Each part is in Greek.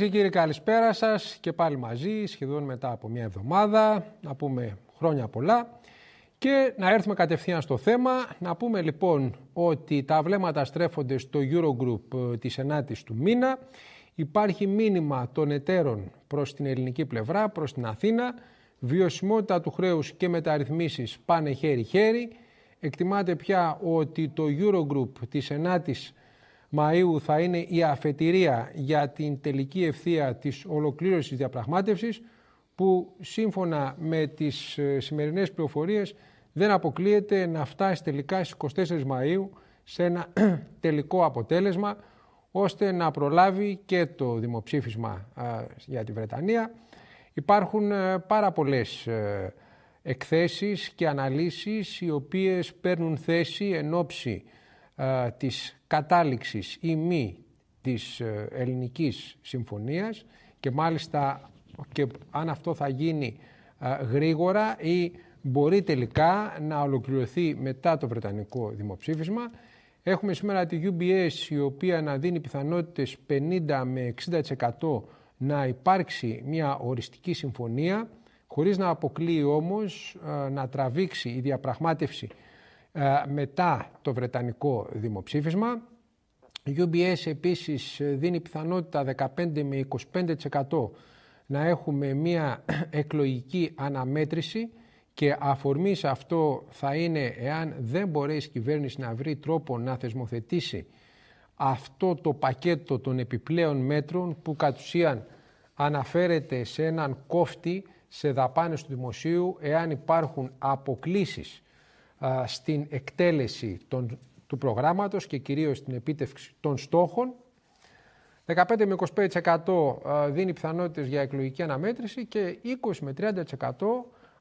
Κυρίες και κύριοι, καλησπέρα σας και πάλι μαζί, σχεδόν μετά από μια εβδομάδα. Να πούμε χρόνια πολλά και να έρθουμε κατευθείαν στο θέμα. Να πούμε λοιπόν ότι τα βλέμματα στρέφονται στο Eurogroup ε, της 9η του μήνα. Υπάρχει μήνυμα των εταίρων προς την ελληνική πλευρά, προς την Αθήνα. Βιωσιμότητα του χρέους και μεταρρυθμίσεις πάνε χέρι-χέρι. Εκτιμάται πια ότι το Eurogroup της 9 Μαΐου θα είναι η αφετηρία για την τελική ευθεία της ολοκλήρωσης διαπραγμάτευσης που σύμφωνα με τις ε, σημερινές πληροφορίες δεν αποκλείεται να φτάσει τελικά στις 24 Μαΐου σε ένα τελικό αποτέλεσμα ώστε να προλάβει και το δημοψήφισμα για τη Βρετανία. Υπάρχουν ε, πάρα πολλές ε, εκθέσεις και αναλύσεις οι οποίες παίρνουν θέση εν ε, της κατάληξης ή μη της ε, ελληνικής συμφωνίας και μάλιστα και αν αυτό θα γίνει ε, γρήγορα ή μπορεί τελικά να ολοκληρωθεί μετά το Βρετανικό δημοψήφισμα. Έχουμε σήμερα τη UBS η οποία να δίνει πιθανότητες 50 με 60% να υπάρξει μια οριστική συμφωνία χωρίς να αποκλείει όμως να τραβήξει η διαπραγμάτευση ε, μετά το Βρετανικό δημοψήφισμα. Η UBS επίσης ε, δίνει πιθανότητα 15 με 25% να έχουμε μια εκλογική αναμέτρηση και αφορμή σε αυτό θα είναι εάν δεν μπορέσει η κυβέρνηση να βρει τρόπο να θεσμοθετήσει αυτό το πακέτο των επιπλέον μέτρων που κατ' ουσίαν αναφέρεται σε έναν κόφτη σε δαπάνες του δημοσίου εάν υπάρχουν αποκλήσεις στην εκτέλεση του προγράμματος και κυρίως στην επίτευξη των στόχων. 15 με 25% δίνει πιθανότητες για εκλογική αναμέτρηση και 20 με 30%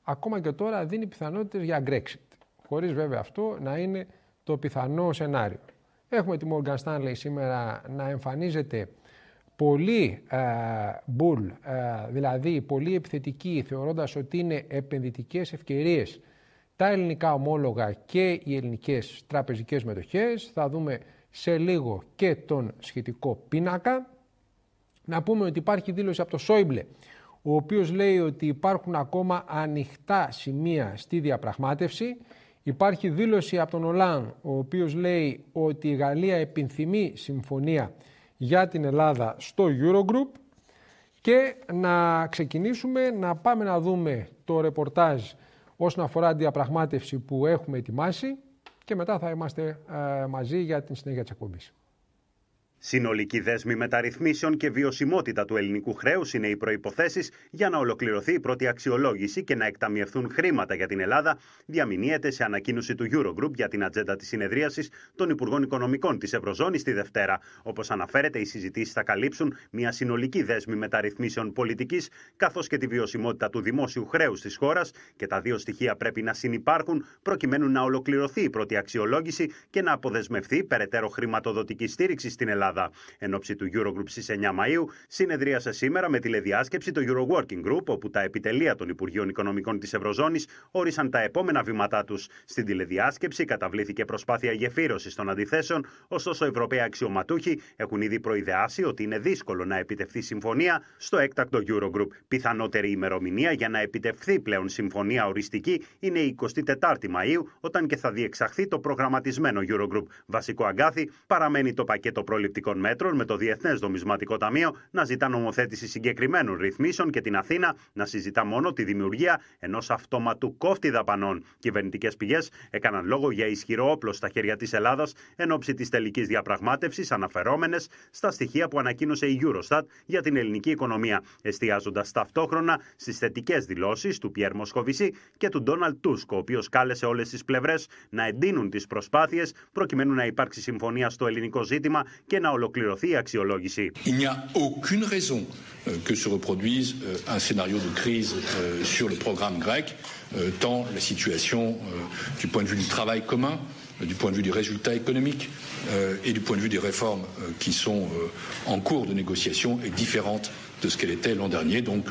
ακόμα και τώρα δίνει πιθανότητες για Brexit. Χωρίς βέβαια αυτό να είναι το πιθανό σενάριο. Έχουμε τη Morgan Stanley σήμερα να εμφανίζεται πολύ ε, bull, δηλαδή πολύ επιθετική, θεωρώντας ότι είναι επενδυτικές ευκαιρίες τα ελληνικά ομόλογα και οι ελληνικές τραπεζικές μετοχές. Θα δούμε σε λίγο και τον σχετικό πίνακα. Να πούμε ότι υπάρχει δήλωση από το Σόιμπλε, ο οποίος λέει ότι υπάρχουν ακόμα ανοιχτά σημεία στη διαπραγμάτευση. Υπάρχει δήλωση από τον Ολάν, ο οποίος λέει ότι η Γαλλία επιθυμεί συμφωνία για την Ελλάδα στο Eurogroup. Και να ξεκινήσουμε, να πάμε να δούμε το ρεπορτάζ όσον αφορά την διαπραγμάτευση που έχουμε ετοιμάσει και μετά θα είμαστε ε, μαζί για την συνέχεια της εκπομπής. Συνολική δέσμη μεταρρυθμίσεων και βιωσιμότητα του ελληνικού χρέους είναι οι προποθέσει για να ολοκληρωθεί η πρώτη αξιολόγηση και να εκταμιευθούν χρήματα για την Ελλάδα, διαμηνύεται σε ανακοίνωση του Eurogroup για την ατζέντα της συνεδρίασης των Υπουργών Οικονομικών της Ευρωζώνης τη Δευτέρα. Όπως αναφέρεται, οι συζητήσεις θα καλύψουν μια συνολική δέσμη μεταρρυθμίσεων πολιτικής, καθώς και τη βιωσιμότητα του δημόσιου χρέους της χώρας και τα δύο στοιχεία πρέπει να συνεπάρχουν προκειμένου να ολοκληρωθεί η πρώτη αξιολόγηση και να αποδεσμευθεί περαιτέρω χρηματοδοτική στήριξη στην Ελλάδα. Ελλάδα. Εν ώψη του Eurogroup στις 9 Μαΐου συνεδρίασε σήμερα με τηλεδιάσκεψη το Euro Working Group όπου τα επιτελεία των Υπουργείων Οικονομικών της Ευρωζώνης όρισαν τα επόμενα βήματά τους. Στην τηλεδιάσκεψη καταβλήθηκε προσπάθεια γεφύρωσης των αντιθέσεων, ωστόσο οι Ευρωπαίοι αξιωματούχοι έχουν ήδη προειδεάσει ότι είναι δύσκολο να επιτευχθεί συμφωνία στο έκτακτο Eurogroup. Πιθανότερη ημερομηνία για να επιτευχθεί πλέον συμφωνία οριστική είναι η 24η Μαου, όταν και θα διεξαχθεί το προγραμματισμένο Eurogroup. Βασικό αγκάθι παραμένει το πακέτο πρόληψη μέτρων με το Διεθνές Δομισματικό Ταμείο να ζητά νομοθέτηση συγκεκριμένων ρυθμίσεων και την Αθήνα να συζητά μόνο τη δημιουργία ενός αυτόματου κόφτη δαπανών. Κυβερνητικές πηγές έκαναν λόγο για ισχυρό όπλο στα χέρια της Ελλάδας εν ώψη της τελικής διαπραγμάτευσης, αναφερόμενες στα στοιχεία που ανακοίνωσε η Eurostat για την ελληνική οικονομία, εστιάζοντας ταυτόχρονα στις θετικές δηλώσεις του Πιέρ Μοσχοβησί και του Ντόναλτ Τούσκο, ο οποίος κάλεσε όλες τις πλευρές να εντείνουν τις προσπάθειες προκειμένου να υπάρξει συμφωνία στο ελληνικό ζήτημα και να Il n'y a aucune raison euh, que se reproduise euh, un scénario de crise euh, sur le programme grec, tant la situation du point de vue du travail commun, du point de vue des résultats économiques et du point de vue des réformes qui sont en cours de négociation est différente de ce qu'elle était l'an dernier. Donc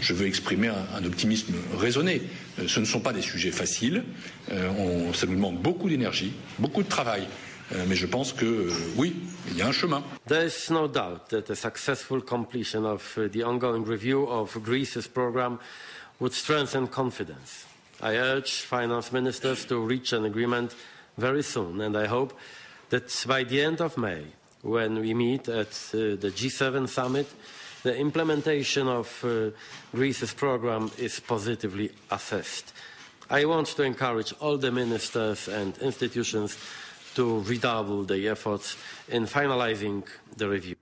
je veux exprimer un, optimisme raisonné. ce ne sont pas des sujets faciles, ça nous demande beaucoup d'énergie, beaucoup de travail. Euh, mais je pense que euh, oui, il y a un chemin. There is no doubt that the successful completion of uh, the ongoing review of Greece's program would strengthen confidence. I urge finance ministers to reach an agreement very soon, and I hope that by the end of May, when we meet at uh, the G7 summit, the implementation of uh, Greece's program is positively assessed. I want to encourage all the ministers and institutions to redouble the efforts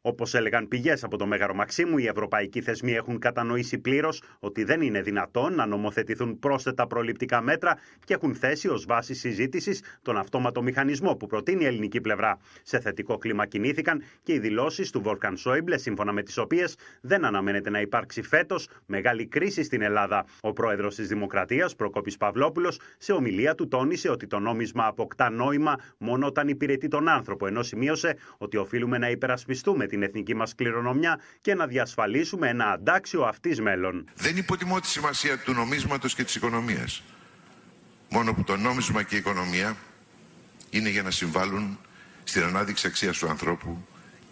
Όπως έλεγαν πηγές από το Μέγαρο Μαξίμου, οι ευρωπαϊκοί θεσμοί έχουν κατανοήσει πλήρως ότι δεν είναι δυνατόν να νομοθετηθούν πρόσθετα προληπτικά μέτρα και έχουν θέσει ως βάση συζήτησης τον αυτόματο μηχανισμό που προτείνει η ελληνική πλευρά. Σε θετικό κλίμα κινήθηκαν και οι δηλώσεις του Βόρκαν Σόιμπλε, σύμφωνα με τις οποίες δεν αναμένεται να υπάρξει φέτος μεγάλη κρίση στην Ελλάδα. Ο πρόεδρος της Δημοκρατίας, Προκόπης Παυλόπουλος, σε ομιλία του τόνισε ότι το νόμισμα αποκτά νόημα μόνο όταν υπηρετεί τον άνθρωπο, ενώ σημείωσε ότι οφείλουμε να υπερασπιστούμε την εθνική μας κληρονομιά και να διασφαλίσουμε ένα αντάξιο αυτής μέλλον. Δεν υποτιμώ τη σημασία του νομίσματος και της οικονομίας. Μόνο που το νόμισμα και η οικονομία είναι για να συμβάλλουν στην ανάδειξη αξίας του ανθρώπου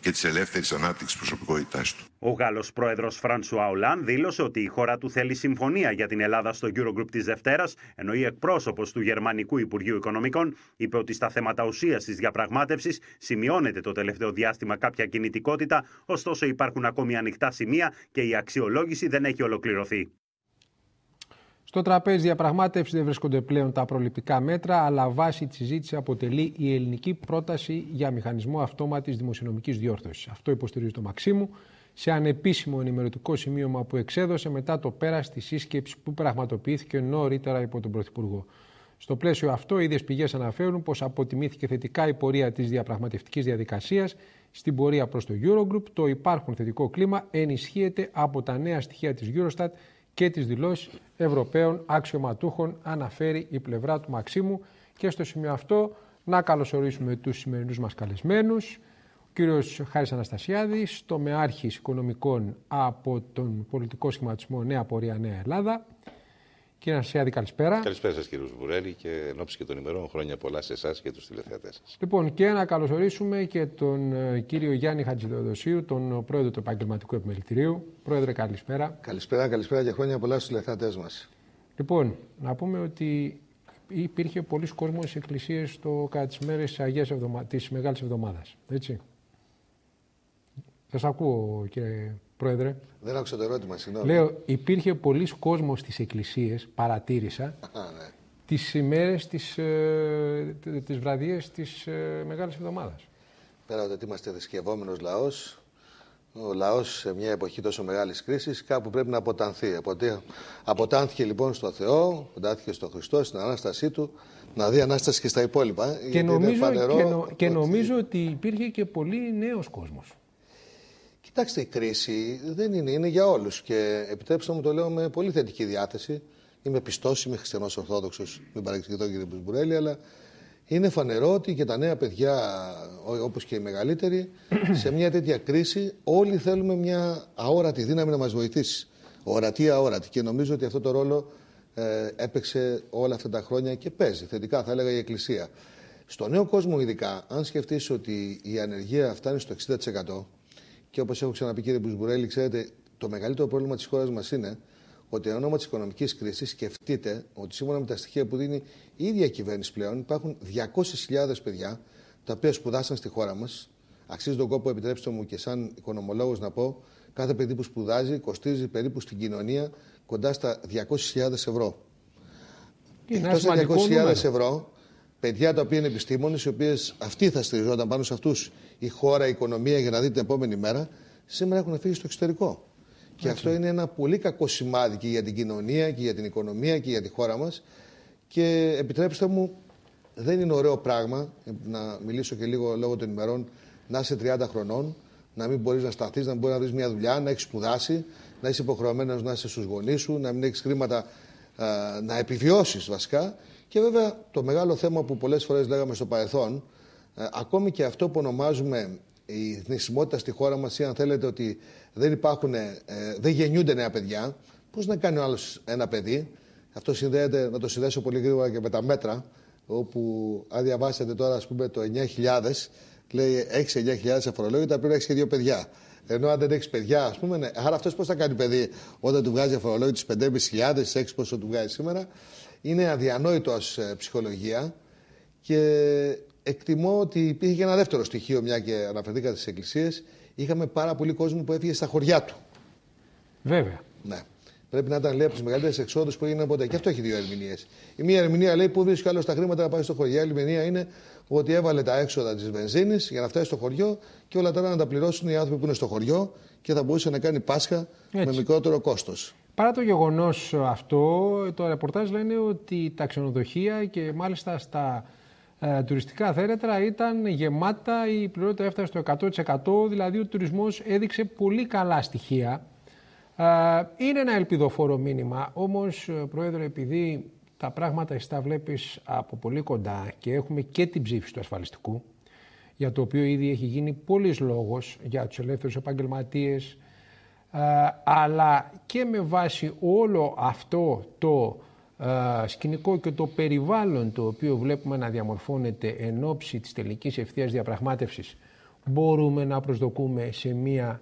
και τη ελεύθερης ανάπτυξης προσωπικότητάς του. Ο Γάλλος πρόεδρος Φρανσουά Ολάν δήλωσε ότι η χώρα του θέλει συμφωνία για την Ελλάδα στο Eurogroup της Δευτέρας, ενώ η εκπρόσωπος του Γερμανικού Υπουργείου Οικονομικών είπε ότι στα θέματα ουσίας της διαπραγμάτευσης σημειώνεται το τελευταίο διάστημα κάποια κινητικότητα, ωστόσο υπάρχουν ακόμη ανοιχτά σημεία και η αξιολόγηση δεν έχει ολοκληρωθεί. Στο τραπέζι διαπραγμάτευσης δεν βρίσκονται πλέον τα προληπτικά μέτρα, αλλά βάση της συζήτησης αποτελεί η ελληνική πρόταση για μηχανισμό αυτόματης δημοσιονομικής διόρθωσης. Αυτό υποστηρίζει το Μαξίμου σε ανεπίσημο ενημερωτικό σημείωμα που εξέδωσε μετά το πέρας της σύσκεψης που πραγματοποιήθηκε νωρίτερα υπό τον Πρωθυπουργό. Στο πλαίσιο αυτό, οι ίδιες πηγές αναφέρουν πως αποτιμήθηκε θετικά η πορεία της διαπραγματευτικής διαδικασίας στην πορεία προς το Eurogroup. Το υπάρχον θετικό κλίμα ενισχύεται από τα νέα στοιχεία της Eurostat και τις δηλώσεις Ευρωπαίων αξιωματούχων αναφέρει η πλευρά του Μαξίμου και στο σημείο αυτό να καλωσορίσουμε τους σημερινούς μας καλεσμένους. Ο κύριος Χάρης Αναστασιάδης, τομεάρχης οικονομικών από τον πολιτικό σχηματισμό Νέα Πορεία Νέα Ελλάδα. Κύριε Νασιάδη, καλησπέρα. Καλησπέρα σας, κύριε Βουρέλη, και εν ώψη και των ημερών, χρόνια πολλά σε εσάς και τους τηλεθεατές σας. Λοιπόν, και να καλωσορίσουμε και τον ε, κύριο Γιάννη Χατζηδοδοσίου, τον ε, πρόεδρο του Επαγγελματικού Επιμελητηρίου. Πρόεδρε, καλησπέρα. Καλησπέρα, καλησπέρα και χρόνια πολλά στους τηλεθεατές μας. Λοιπόν, να πούμε ότι υπήρχε πολλοί κόσμο στι εκκλησίε κατά τις μέρες της Αγίας Μεγάλης Εβδομάδας. Έτσι. Σας ακούω, κύριε Πρόεδρε. Δεν άκουσα το ερώτημα, συγγνώμη. Λέω, υπήρχε πολλοί κόσμος στις εκκλησίες, παρατήρησα, ναι. τις ημέρες, τις, ε, τις βραδιές της ε, Πέρα από ότι είμαστε θρησκευόμενος λαός. ο λαός σε μια εποχή τόσο μεγάλης κρίσης κάπου πρέπει να αποτανθεί. Αποτάνθηκε λοιπόν στο Θεό, αποτάνθηκε στο Χριστό, στην ανάστασή του, να δει ανάσταση και στα υπόλοιπα. Ε, και, νομίζω, φανερό, και, νο, και νομίζω ότι υπήρχε και πολύ νέος κόσμος. Κοιτάξτε, η κρίση δεν είναι, είναι για όλους. Και επιτρέψτε μου το λέω με πολύ θετική διάθεση. Είμαι πιστός, είμαι χριστιανός Ορθόδοξος, μην παρεξηγηθώ κύριε Μπουρέλη, αλλά είναι φανερό ότι και τα νέα παιδιά, όπως και οι μεγαλύτεροι, σε μια τέτοια κρίση όλοι θέλουμε μια αόρατη δύναμη να μας βοηθήσει. Ορατή, αόρατη. Και νομίζω ότι αυτό το ρόλο ε, έπαιξε όλα αυτά τα χρόνια και παίζει. Θετικά θα έλεγα η Εκκλησία. Στο νέο κόσμο, ειδικά, αν σκεφτείς ότι η ανεργία φτάνει στο 60%, και όπως έχω ξαναπεί, κύριε Μπουσμπουρέλη, ξέρετε, το μεγαλύτερο πρόβλημα της χώρας μας είναι ότι εν ονόμα της οικονομικής κρίσης, σκεφτείτε ότι σύμφωνα με τα στοιχεία που δίνει η ίδια κυβέρνηση πλέον, υπάρχουν 200.000 παιδιά τα οποία σπουδάσαν στη χώρα μας. Αξίζει τον κόπο, επιτρέψτε μου και σαν οικονομολόγος να πω, κάθε παιδί που σπουδάζει κοστίζει περίπου στην κοινωνία κοντά στα 200.000 ευρώ. Εκτό 200.000 ευρώ, παιδιά τα οποία είναι επιστήμονες, οι οποίες αυτοί θα στηριζόταν πάνω σε αυτούς η χώρα, η οικονομία για να δει την επόμενη μέρα, σήμερα έχουν φύγει στο εξωτερικό. Και αυτό είναι ένα πολύ κακό σημάδι και για την κοινωνία και για την οικονομία και για τη χώρα μας. Και επιτρέψτε μου, δεν είναι ωραίο πράγμα να μιλήσω και λίγο λόγω των ημερών να είσαι 30 χρονών, να μην μπορείς να σταθείς, να μπορεί να βρει μια δουλειά, να έχεις σπουδάσει, να είσαι υποχρεωμένος να είσαι στους γονείς σου, να μην έχεις χρήματα να επιβιώσεις βασικά και βέβαια το μεγάλο θέμα που πολλές φορές λέγαμε στο παρελθόν ε, ακόμη και αυτό που ονομάζουμε η θνησιμότητα στη χώρα μας ή αν θέλετε ότι δεν υπάρχουν, ε, δεν γεννιούνται νέα παιδιά πώς να κάνει ο άλλος ένα παιδί αυτό συνδέεται, να το συνδέσω πολύ γρήγορα και με τα μέτρα όπου αν διαβάσετε τώρα ας πούμε το 9.000 λέει έχεις 9.000 αφορολόγητα πρέπει να έχεις και δύο παιδιά ενώ αν δεν έχεις παιδιά, ας πούμε. Ναι. Άρα αυτός πώς θα κάνει παιδί όταν του βγάζει αφορολόγητο τις 5.500, 6 πόσο του βγάζει σήμερα. Είναι αδιανόητο ως ε, ψυχολογία και εκτιμώ ότι υπήρχε και ένα δεύτερο στοιχείο, μια και αναφερθήκατε στις εκκλησίες. Είχαμε πάρα πολύ κόσμο που έφυγε στα χωριά του. Βέβαια. Ναι. Πρέπει να ήταν λέει, από τις μεγαλύτερες εξόδους που έγιναν ποτέ. Και αυτό έχει δύο ερμηνείες. Η μία ερμηνεία λέει που βρίσκει άλλο τα χρήματα να πάει στο χωριό. Η άλλη ερμηνεία είναι ότι έβαλε τα έξοδα της βενζίνης για να φτάσει στο χωριό και όλα τα άλλα να τα πληρώσουν οι άνθρωποι που είναι στο χωριό και θα μπορούσε να κάνει Πάσχα με μικρότερο κόστος. Παρά το γεγονός αυτό, το ρεπορτάζ λένε ότι τα ξενοδοχεία και μάλιστα στα ε, τουριστικά θέρετρα ήταν γεμάτα, η πληρότητα έφτασε στο 100%, δηλαδή ο τουρισμός έδειξε πολύ καλά στοιχεία είναι ένα ελπιδοφόρο μήνυμα, όμως ε, Πρόεδρε επειδή τα πράγματα τα βλέπεις από πολύ κοντά και έχουμε και την ψήφιση του ασφαλιστικού για το οποίο ήδη έχει γίνει πολλής λόγος για τους ελεύθερους επαγγελματίες αλλά και με βάση όλο αυτό το σκηνικό και το περιβάλλον το οποίο βλέπουμε να διαμορφώνεται εν ώψη της τελικής ευθείας διαπραγμάτευσης μπορούμε να προσδοκούμε σε μία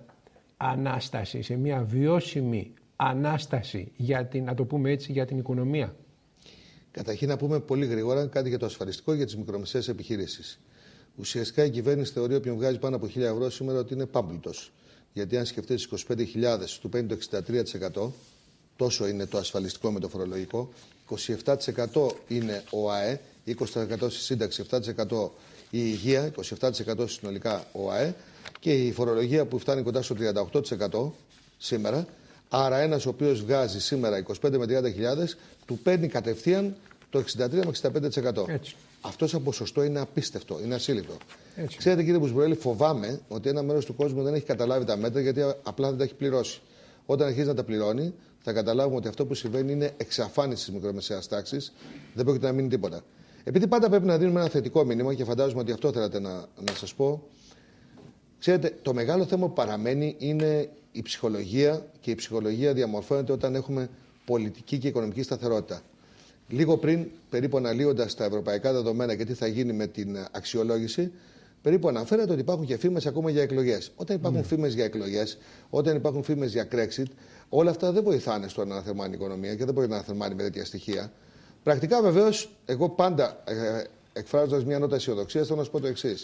ανάσταση, σε μια βιώσιμη ανάσταση για την, να το πούμε έτσι, για την οικονομία. Καταρχήν να πούμε πολύ γρήγορα κάτι για το ασφαλιστικό για τις μικρομεσαίες επιχειρήσεις. Ουσιαστικά η κυβέρνηση θεωρεί όποιον βγάζει πάνω από 1.000 ευρώ σήμερα ότι είναι πάμπλουτος. Γιατί αν σκεφτείς 25.000 του το 63 τόσο είναι το ασφαλιστικό με το φορολογικό, 27% είναι ο ΑΕ, 20% στη σύνταξη, 7% η υγεία, 27% συνολικά ο ΑΕ και η φορολογία που φτάνει κοντά στο 38% σήμερα. Άρα ένας ο οποίος βγάζει σήμερα 25 με 30 χιλιάδες, του παίρνει κατευθείαν το 63 με 65%. Αυτό σαν ποσοστό είναι απίστευτο, είναι ασύλληπτο. Ξέρετε κύριε Μπουσμπουρέλη, φοβάμαι ότι ένα μέρος του κόσμου δεν έχει καταλάβει τα μέτρα γιατί απλά δεν τα έχει πληρώσει. Όταν αρχίζει να τα πληρώνει, θα καταλάβουμε ότι αυτό που συμβαίνει είναι εξαφάνιση τη μικρομεσαία τάξη. Δεν πρόκειται να μείνει τίποτα. Επειδή πάντα πρέπει να δίνουμε ένα θετικό μήνυμα και φαντάζομαι ότι αυτό θέλατε να, να σας πω, Ξέρετε, το μεγάλο θέμα που παραμένει είναι η ψυχολογία και η ψυχολογία διαμορφώνεται όταν έχουμε πολιτική και οικονομική σταθερότητα. Λίγο πριν, περίπου αναλύοντας τα ευρωπαϊκά δεδομένα και τι θα γίνει με την αξιολόγηση, περίπου αναφέρατε ότι υπάρχουν και φήμες ακόμα για εκλογές. Όταν υπάρχουν ναι. φήμες για εκλογές, όταν υπάρχουν φήμες για Brexit, όλα αυτά δεν βοηθάνε στο να αναθερμάνει η οικονομία και δεν μπορεί να αναθερμάνει με τέτοια στοιχεία. Πρακτικά βεβαίως, εγώ πάντα ε, ε, εκφράζοντας μια νότα αισιοδοξίας, θέλω να σα πω το εξής.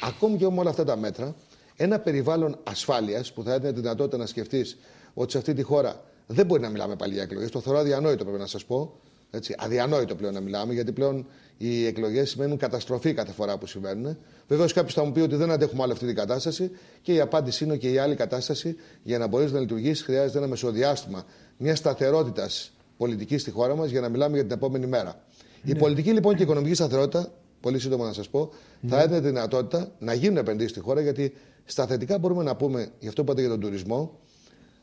Ακόμη και με όλα αυτά τα μέτρα, ένα περιβάλλον ασφάλειας που θα έδινε τη δυνατότητα να σκεφτείς ότι σε αυτή τη χώρα δεν μπορεί να μιλάμε πάλι για εκλογές. Το θεωρώ αδιανόητο πρέπει να σας πω. Έτσι, αδιανόητο πλέον να μιλάμε, γιατί πλέον οι εκλογές σημαίνουν καταστροφή κάθε φορά που συμβαίνουν. Βεβαίως, κάποιος θα μου πει ότι δεν αντέχουμε άλλο αυτή την κατάσταση και η απάντηση είναι και η άλλη κατάσταση. Για να μπορείς να λειτουργήσει, χρειάζεται ένα μεσοδιάστημα μια σταθερότητας πολιτικής στη χώρα μας για να μιλάμε για την επόμενη μέρα. Η ναι. πολιτική λοιπόν και η οικονομική σταθερότητα, πολύ σύντομα να σας πω, ναι. θα έδινε δυνατότητα να γίνουν επενδύσεις στη χώρα γιατί στα θετικά μπορούμε να πούμε, γι' αυτό είπατε για τον τουρισμό,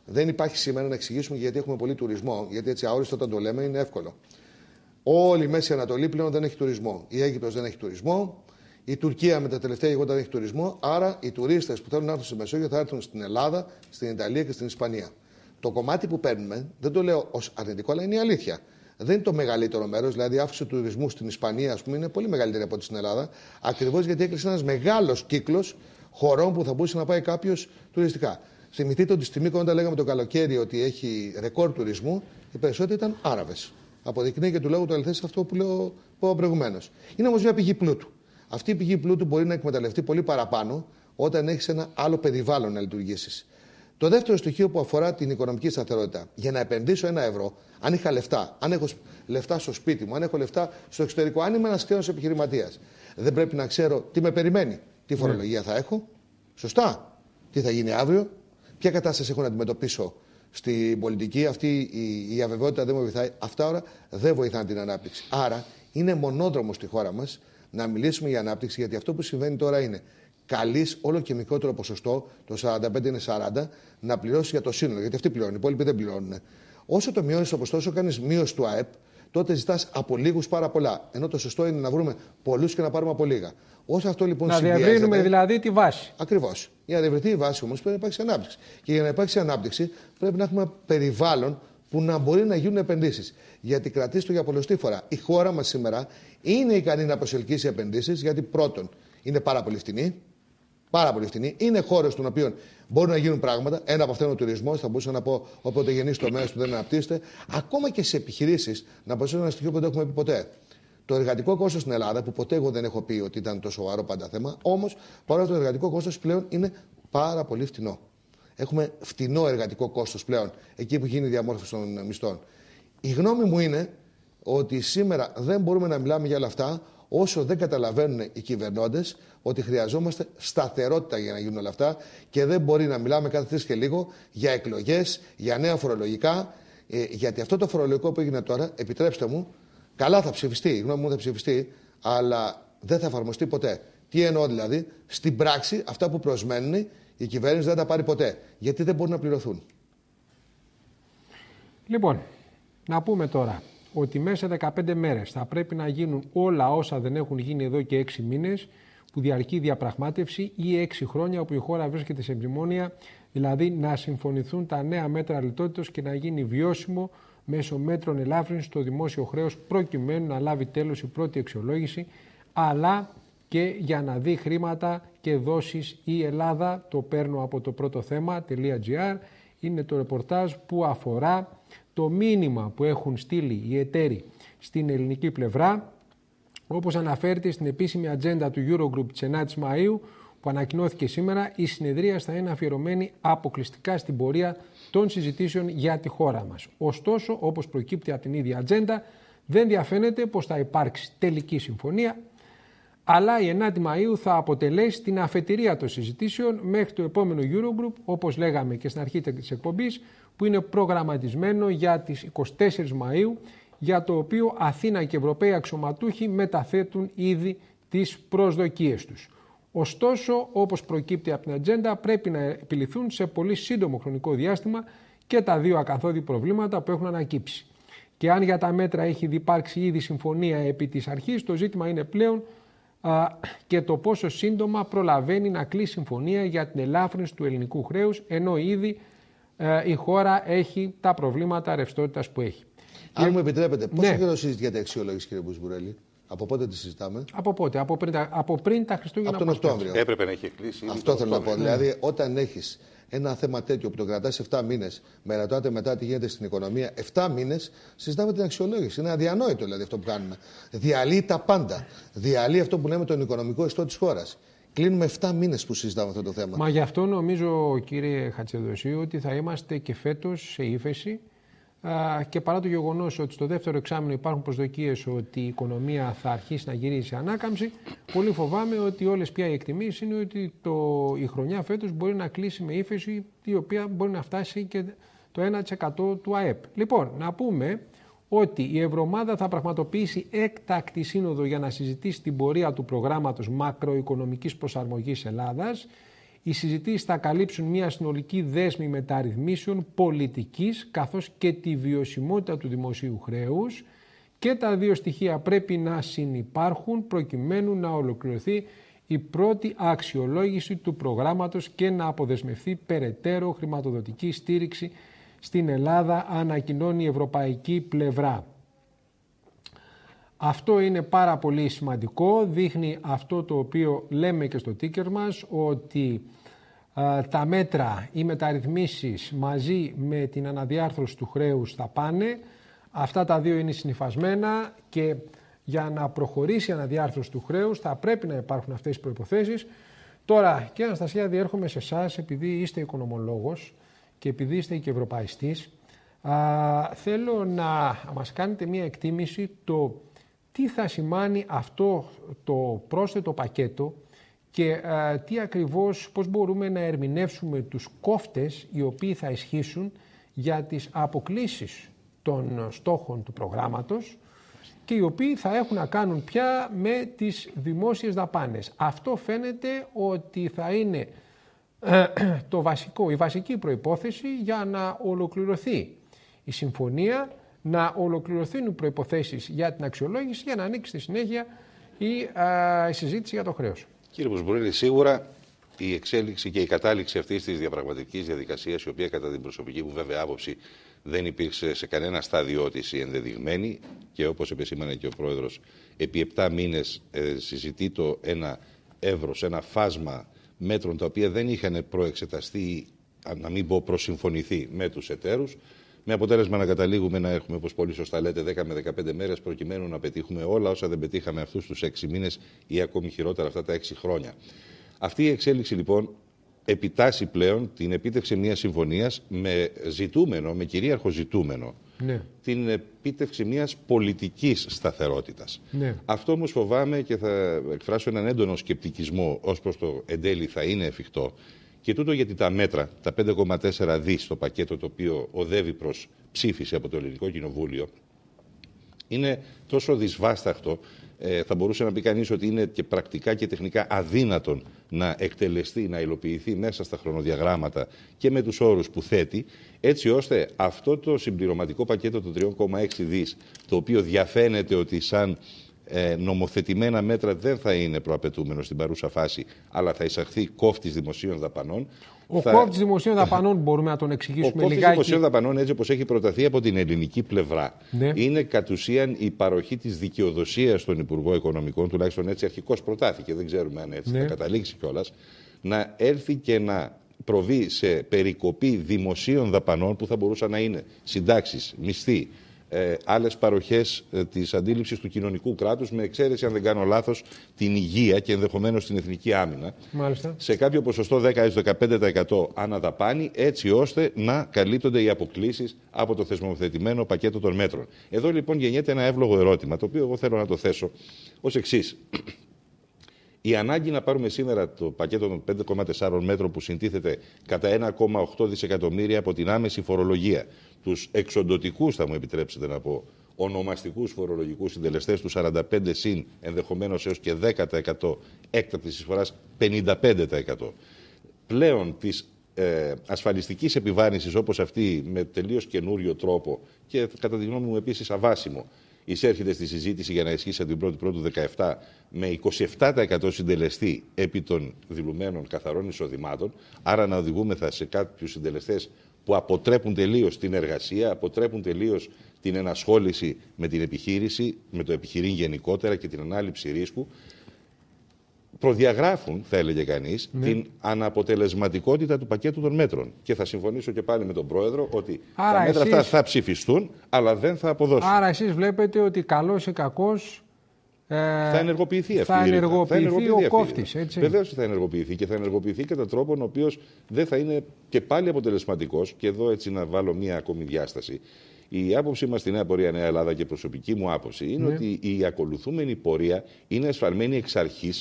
δεν υπάρχει σήμερα να εξηγήσουμε γιατί έχουμε πολύ τουρισμό. Γιατί έτσι αόριστο όταν το λέμε είναι εύκολο. Όλη η Μέση Ανατολή πλέον δεν έχει τουρισμό. Η Αίγυπτος δεν έχει τουρισμό. Η Τουρκία με τα τελευταία γεγονότα δεν έχει τουρισμό. Άρα οι τουρίστες που θέλουν να έρθουν στη Μεσόγειο θα έρθουν στην Ελλάδα, στην Ιταλία και στην Ισπανία. Το κομμάτι που παίρνουμε, δεν το λέω ως αρνητικό, αλλά είναι η αλήθεια. Δεν είναι το μεγαλύτερο μέρος, δηλαδή η αύξηση του τουρισμού στην Ισπανία, ας πούμε, είναι πολύ μεγαλύτερη από ό,τι στην Ελλάδα, ακριβώς γιατί έκλεισε ένας μεγάλος κύκλος χωρών που θα μπορούσε να πάει κάποιος τουριστικά. Θυμηθείτε ότι στη Μήκο, όταν λέγαμε το καλοκαίρι ότι έχει ρεκόρ τουρισμού, οι περισσότεροι ήταν Άραβες. Αποδεικνύει και του λόγου το αληθές αυτό που λέω, λέω προηγουμένως. Είναι όμως μια πηγή πλούτου. Αυτή η πηγή πλούτου μπορεί να εκμεταλλευτεί πολύ παραπάνω όταν έχεις ένα άλλο περιβάλλον να λειτουργήσεις. Το δεύτερο στοιχείο που αφορά την οικονομική σταθερότητα. Για να επενδύσω ένα ευρώ, αν είχα λεφτά, αν έχω λεφτά στο σπίτι μου, αν έχω λεφτά στο εξωτερικό, αν είμαι ένας ξένος επιχειρηματίας, δεν πρέπει να ξέρω τι με περιμένει. Τι ναι. φορολογία θα έχω. Σωστά. Τι θα γίνει αύριο. Ποια κατάσταση έχω να αντιμετωπίσω στην πολιτική. Αυτή η, η αβεβαιότητα δεν με βοηθάει. Αυτά όλα δεν βοηθάνε την ανάπτυξη. Άρα είναι μονόδρομος στη χώρα μας να μιλήσουμε για ανάπτυξη, γιατί αυτό που συμβαίνει τώρα είναι καλής όλο και μικρότερο ποσοστό, το 45 είναι 40, να πληρώσει για το σύνολο. Γιατί αυτοί πληρώνουν, οι υπόλοιποι δεν πληρώνουν. Όσο το μειώνεις το ποσοστό, όσο κάνεις μείωση του ΑΕΠ, τότε ζητάς από λίγους πάρα πολλά. Ενώ το σωστό είναι να βρούμε πολλούς και να πάρουμε από λίγα. Όσο αυτό λοιπόν Να διαβρύνουμε δηλαδή τη βάση. Ακριβώς. Για να διευρυνθεί η βάση όμως πρέπει να υπάρξει ανάπτυξη. Και για να υπάρξει ανάπτυξη πρέπει να έχουμε περιβάλλον που να μπορεί να γίνουν επενδύσεις. Γιατί κρατήστε το για πολλωστή φορά. Η χώρα μας σήμερα είναι ικανή να προσελκύσει επενδύσεις γιατί πρώτον είναι πάρα πολύ φτηνή. Πάρα πολύ φτηνή. Είναι χώρες των οποίων μπορούν να γίνουν πράγματα. Ένα από αυτά είναι ο τουρισμός. Θα μπορούσα να πω ο πρωτογενή τομέα που δεν αναπτύσσεται. Ακόμα και σε επιχειρήσεις, να προσθέσω ένα στοιχείο που δεν έχουμε πει ποτέ. Το εργατικό κόστος στην Ελλάδα, που ποτέ εγώ δεν έχω πει ότι ήταν τόσο σοβαρό πάντα θέμα, όμως παρόλο το εργατικό κόστος πλέον είναι πάρα πολύ φτηνό. Έχουμε φτηνό εργατικό κόστος πλέον, εκεί που γίνει η διαμόρφωση των μισθών. Η γνώμη μου είναι ότι σήμερα δεν μπορούμε να μιλάμε για όλα αυτά όσο δεν καταλαβαίνουν οι κυβερνώντες ότι χρειαζόμαστε σταθερότητα για να γίνουν όλα αυτά και δεν μπορεί να μιλάμε κάθε τρεις και λίγο για εκλογές, για νέα φορολογικά. Ε, γιατί αυτό το φορολογικό που έγινε τώρα, επιτρέψτε μου, καλά θα ψηφιστεί, η γνώμη μου θα ψηφιστεί, αλλά δεν θα εφαρμοστεί ποτέ. Τι εννοώ δηλαδή, στην πράξη αυτά που προσμένουν η κυβέρνηση δεν τα πάρει ποτέ. Γιατί δεν μπορούν να πληρωθούν. Λοιπόν, να πούμε τώρα ότι μέσα σε 15 μέρες θα πρέπει να γίνουν όλα όσα δεν έχουν γίνει εδώ και 6 μήνες που διαρκεί η διαπραγμάτευση ή 6 χρόνια όπου η χώρα βρίσκεται σε μνημόνια, δηλαδή να συμφωνηθούν τα νέα μέτρα λιτότητας και να γίνει βιώσιμο μέσω μέτρων ελάφρυνσης στο δημόσιο χρέος προκειμένου να λάβει τέλος η πρώτη αξιολόγηση, αλλά και για να δει χρήματα και δόσεις η Ελλάδα, το παίρνω από το πρώτο θέμα θέμα.gr, είναι το ρεπορτάζ που αφορά το μήνυμα που έχουν στείλει οι εταίροι στην ελληνική πλευρά, όπως αναφέρεται στην επίσημη ατζέντα του Eurogroup της 9ης Μαΐου, που ανακοινώθηκε σήμερα, η συνεδρία θα είναι αφιερωμένη αποκλειστικά στην πορεία των συζητήσεων για τη χώρα μας. Ωστόσο, όπως προκύπτει από την ίδια ατζέντα, δεν διαφαίνεται πως θα υπάρξει τελική συμφωνία, αλλά η 9η Μαΐου θα αποτελέσει την αφετηρία των συζητήσεων μέχρι το επόμενο Eurogroup, όπως λέγαμε και στην αρχή της εκπομπής, που είναι προγραμματισμένο για τις 24 Μαΐου, για το οποίο Αθήνα και Ευρωπαίοι αξιωματούχοι μεταθέτουν ήδη τις προσδοκίες τους. Ωστόσο, όπως προκύπτει από την ατζέντα, πρέπει να επιληθούν σε πολύ σύντομο χρονικό διάστημα και τα δύο ακαθόδη προβλήματα που έχουν ανακύψει. Και αν για τα μέτρα έχει υπάρξει ήδη συμφωνία επί της αρχής, το ζήτημα είναι πλέον α, και το πόσο σύντομα προλαβαίνει να κλείσει συμφωνία για την ελάφρυνση του ελληνικού χρέους, ενώ ήδη ε, η χώρα έχει τα προβλήματα ρευστότητας που έχει. Αν και... μου επιτρέπετε, πόσο ναι. καιρό συζητιέται αξιολόγηση, κύριε Μπουσμπουρέλη, από πότε τη συζητάμε. Από πότε, από πριν, τα Χριστούγεννα. Από τον Οκτώβριο. Έπρεπε να έχει κλείσει. Αυτό θέλω να πω. Δηλαδή, όταν έχεις ένα θέμα τέτοιο που το κρατάς 7 μήνες, με ρωτάτε μετά τι γίνεται στην οικονομία, 7 μήνες συζητάμε την αξιολόγηση. Είναι αδιανόητο δηλαδή αυτό που κάνουμε. Διαλύει τα πάντα. Διαλύει αυτό που λέμε τον οικονομικό ιστό της χώρας. Κλείνουμε 7 μήνες που συζητάμε αυτό το θέμα. Μα γι' αυτό νομίζω, κύριε Χατσεδοσίου, ότι θα είμαστε και φέτος σε ύφεση. Και παρά το γεγονός ότι στο δεύτερο εξάμεινο υπάρχουν προσδοκίες ότι η οικονομία θα αρχίσει να γυρίσει σε ανάκαμψη, πολύ φοβάμαι ότι όλες πια οι εκτιμήσεις είναι ότι το, η χρονιά φέτος μπορεί να κλείσει με ύφεση η οποία μπορεί να φτάσει και το 1% του ΑΕΠ. Λοιπόν, να πούμε ότι η Ευρωμάδα θα πραγματοποιήσει έκτακτη σύνοδο για να συζητήσει την πορεία του προγράμματος μακροοικονομικής προσαρμογής Ελλάδας. Οι συζητήσεις θα καλύψουν μια συνολική δέσμη μεταρρυθμίσεων πολιτικής καθώς και τη βιωσιμότητα του δημοσίου χρέους και τα δύο στοιχεία πρέπει να συνεπάρχουν προκειμένου να ολοκληρωθεί η πρώτη αξιολόγηση του προγράμματος και να αποδεσμευθεί περαιτέρω χρηματοδοτική στήριξη στην Ελλάδα ανακοινώνει η ευρωπαϊκή πλευρά. Αυτό είναι πάρα πολύ σημαντικό, δείχνει αυτό το οποίο λέμε και στο ticker μας, ότι τα μέτρα, οι μεταρρυθμίσεις μαζί με την αναδιάρθρωση του χρέους θα πάνε. Αυτά τα δύο είναι συνειφασμένα και για να προχωρήσει η αναδιάρθρωση του χρέους θα πρέπει να υπάρχουν αυτές οι προϋποθέσεις. Τώρα, και Αναστασία, διέρχομαι σε εσάς επειδή είστε οικονομολόγος και επειδή είστε και ευρωπαϊστής, θέλω να μας κάνετε μία εκτίμηση το τι θα σημάνει αυτό το πρόσθετο πακέτο και τι ακριβώς, πώς μπορούμε να ερμηνεύσουμε τους κόφτες οι οποίοι θα ισχύσουν για τις αποκλήσεις των στόχων του προγράμματος και οι οποίοι θα έχουν να κάνουν πια με τις δημόσιες δαπάνες. Αυτό φαίνεται ότι θα είναι το βασικό, η βασική προϋπόθεση για να ολοκληρωθεί η συμφωνία, να ολοκληρωθούν οι προϋποθέσεις για την αξιολόγηση για να ανοίξει στη συνέχεια η, α, συζήτηση για το χρέος. Κύριε Πουσμπουρέλη, σίγουρα η εξέλιξη και η κατάληξη αυτής της διαπραγματικής διαδικασίας, η οποία κατά την προσωπική μου βέβαια άποψη δεν υπήρξε σε κανένα στάδιο τη ενδεδειγμένη και όπως επεσήμανε και ο πρόεδρος, επί 7 μήνες ε, το ένα εύρος, ένα φάσμα μέτρων τα οποία δεν είχαν προεξεταστεί, να μην πω προσυμφωνηθεί με τους εταίρους, με αποτέλεσμα να καταλήγουμε να έχουμε, όπως πολύ σωστά λέτε, 10 με 15 μέρες προκειμένου να πετύχουμε όλα όσα δεν πετύχαμε αυτούς τους 6 μήνες ή ακόμη χειρότερα αυτά τα 6 χρόνια. Αυτή η εξέλιξη λοιπόν επιτάσσει πλέον την επίτευξη μιας συμφωνίας με ζητούμενο, με κυρίαρχο ζητούμενο, ναι. την επίτευξη μιας πολιτικής σταθερότητας. Ναι. Αυτό όμως φοβάμαι και θα εκφράσω έναν έντονο σκεπτικισμό ως προς το εν τέλει θα είναι εφικτό και τούτο γιατί τα μέτρα, τα 5,4 δις στο πακέτο το οποίο οδεύει προς ψήφιση από το Ελληνικό Κοινοβούλιο είναι τόσο δυσβάσταχτο ε, θα μπορούσε να πει κανείς ότι είναι και πρακτικά και τεχνικά αδύνατον να εκτελεστεί, να υλοποιηθεί μέσα στα χρονοδιαγράμματα και με τους όρους που θέτει, έτσι ώστε αυτό το συμπληρωματικό πακέτο των 3,6 δις, το οποίο διαφαίνεται ότι σαν ε, νομοθετημένα μέτρα δεν θα είναι προαπαιτούμενο στην παρούσα φάση, αλλά θα εισαχθεί κόφτης δημοσίων δαπανών. Ο θα... κόφτης δημοσίων δαπανών μπορούμε να τον εξηγήσουμε λιγάκι. Ο κόφτης δημοσίων δαπανών, έτσι όπως έχει προταθεί από την ελληνική πλευρά, ναι. είναι κατ' ουσίαν η παροχή της δικαιοδοσίας στον Υπουργό Οικονομικών, τουλάχιστον έτσι αρχικώς προτάθηκε, δεν ξέρουμε αν έτσι ναι. θα καταλήξει κιόλας, να έρθει και να προβεί σε περικοπή δημοσίων δαπανών που θα μπορούσαν να είναι συντάξεις, μισθοί, ε, άλλες παροχές ε, της αντίληψης του κοινωνικού κράτους, με εξαίρεση, αν δεν κάνω λάθος, την υγεία και ενδεχομένως την εθνική άμυνα, Μάλιστα. σε κάποιο ποσοστό 10 15% αναδαπάνει, έτσι ώστε να καλύπτονται οι αποκλήσεις από το θεσμοθετημένο πακέτο των μέτρων. Εδώ λοιπόν γεννιέται ένα εύλογο ερώτημα, το οποίο εγώ θέλω να το θέσω ως εξής. Η ανάγκη να πάρουμε σήμερα το πακέτο των 5,4 μέτρων που συντίθεται κατά 1,8 δισεκατομμύρια από την άμεση φορολογία, τους εξοντοτικούς, θα μου επιτρέψετε να πω, ονομαστικούς φορολογικούς συντελεστές τους 45 συν ενδεχομένως έως και 10% έκτακτης εισφοράς 55%. Πλέον της ε, ασφαλιστικής επιβάρυνσης όπως αυτή με τελείως καινούριο τρόπο και κατά τη γνώμη μου επίσης αβάσιμο εισέρχεται στη συζήτηση για να ισχύσει από την 1η Πρώτου 17 με 27% συντελεστή επί των δηλωμένων καθαρών εισοδημάτων. Άρα να οδηγούμεθα σε κάποιους συντελεστές που αποτρέπουν τελείως την εργασία, αποτρέπουν τελείως την ενασχόληση με την επιχείρηση, με το επιχειρήν γενικότερα και την ανάληψη ρίσκου προδιαγράφουν, θα έλεγε κανείς, ναι. την αναποτελεσματικότητα του πακέτου των μέτρων. Και θα συμφωνήσω και πάλι με τον Πρόεδρο ότι τα μέτρα αυτά θα ψηφιστούν, αλλά δεν θα αποδώσουν. Άρα, εσείς βλέπετε ότι καλός ή κακός. Ε, θα ενεργοποιηθεί αυτή θα η ενεργοποιηθεί, θα ενεργοποιηθεί ο κόφτη. Βεβαίω θα ενεργοποιηθεί και θα ενεργοποιηθεί κατά τρόπον ο οποίος δεν θα είναι και πάλι αποτελεσματικός. Και εδώ έτσι να βάλω μία ακόμη διάσταση. Η άποψή μας στη Νέα Πορεία Νέα Ελλάδα και προσωπική μου άποψη είναι ναι. ότι η ακολουθούμενη πορεία είναι εσφαλμένη εξ αρχής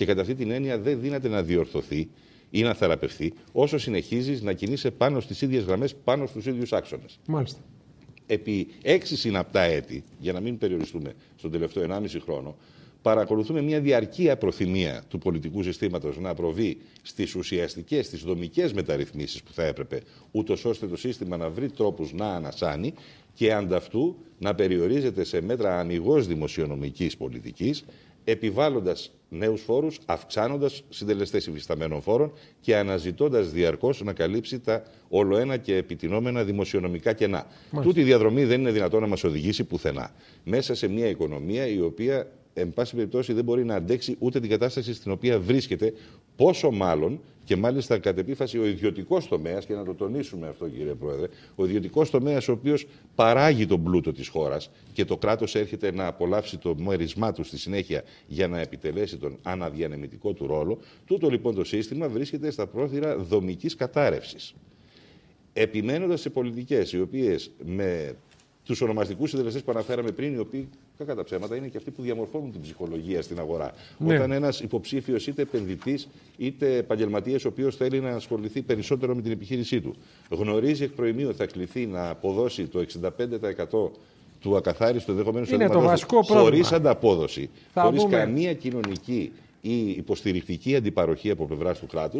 και κατά αυτή την έννοια δεν δύναται να διορθωθεί ή να θεραπευθεί όσο συνεχίζεις να κινείσαι πάνω στις ίδιες γραμμές, πάνω στους ίδιους άξονες. Μάλιστα. Επί έξι συναπτά έτη, για να μην περιοριστούμε στον τελευταίο 1,5 χρόνο, παρακολουθούμε μια διαρκή απροθυμία του πολιτικού συστήματος να προβεί στις ουσιαστικές, στις δομικές μεταρρυθμίσεις που θα έπρεπε, ούτως ώστε το σύστημα να βρει τρόπους να ανασάνει και ανταυτού να περιορίζεται σε μέτρα αμυγός δημοσιονομικής πολιτικής, επιβάλλοντας νέους φόρους, αυξάνοντας συντελεστές υφισταμένων φόρων και αναζητώντας διαρκώς να καλύψει τα ολοένα και επιτινόμενα δημοσιονομικά κενά. Μάλιστα. Τούτη διαδρομή δεν είναι δυνατόν να μας οδηγήσει πουθενά. Μέσα σε μια οικονομία η οποία, εν πάση περιπτώσει, δεν μπορεί να αντέξει ούτε την κατάσταση στην οποία βρίσκεται, Πόσο μάλλον και μάλιστα κατ' επίφαση ο ιδιωτικός τομέας, και να το τονίσουμε αυτό κύριε Πρόεδρε, ο ιδιωτικός τομέας ο οποίος παράγει τον πλούτο της χώρας και το κράτος έρχεται να απολαύσει το μερισμά του στη συνέχεια για να επιτελέσει τον αναδιανεμητικό του ρόλο, τούτο λοιπόν το σύστημα βρίσκεται στα πρόθυρα δομικής κατάρρευσης. Επιμένοντας σε πολιτικές οι οποίες με τους ονομαστικούς συντελεστές που αναφέραμε πριν, οι οποίοι κακά τα ψέματα είναι και αυτοί που διαμορφώνουν την ψυχολογία στην αγορά. Ναι. Όταν ένας υποψήφιος είτε επενδυτής είτε επαγγελματίας, ο οποίος θέλει να ασχοληθεί περισσότερο με την επιχείρησή του, γνωρίζει εκ προημίου ότι θα κληθεί να αποδώσει το 65% του ακαθάριστου ενδεχομένου εισοδήματο χωρίς ανταπόδοση, χωρί καμία κοινωνική ή υποστηρικτική αντιπαροχή από πλευράς του κράτους,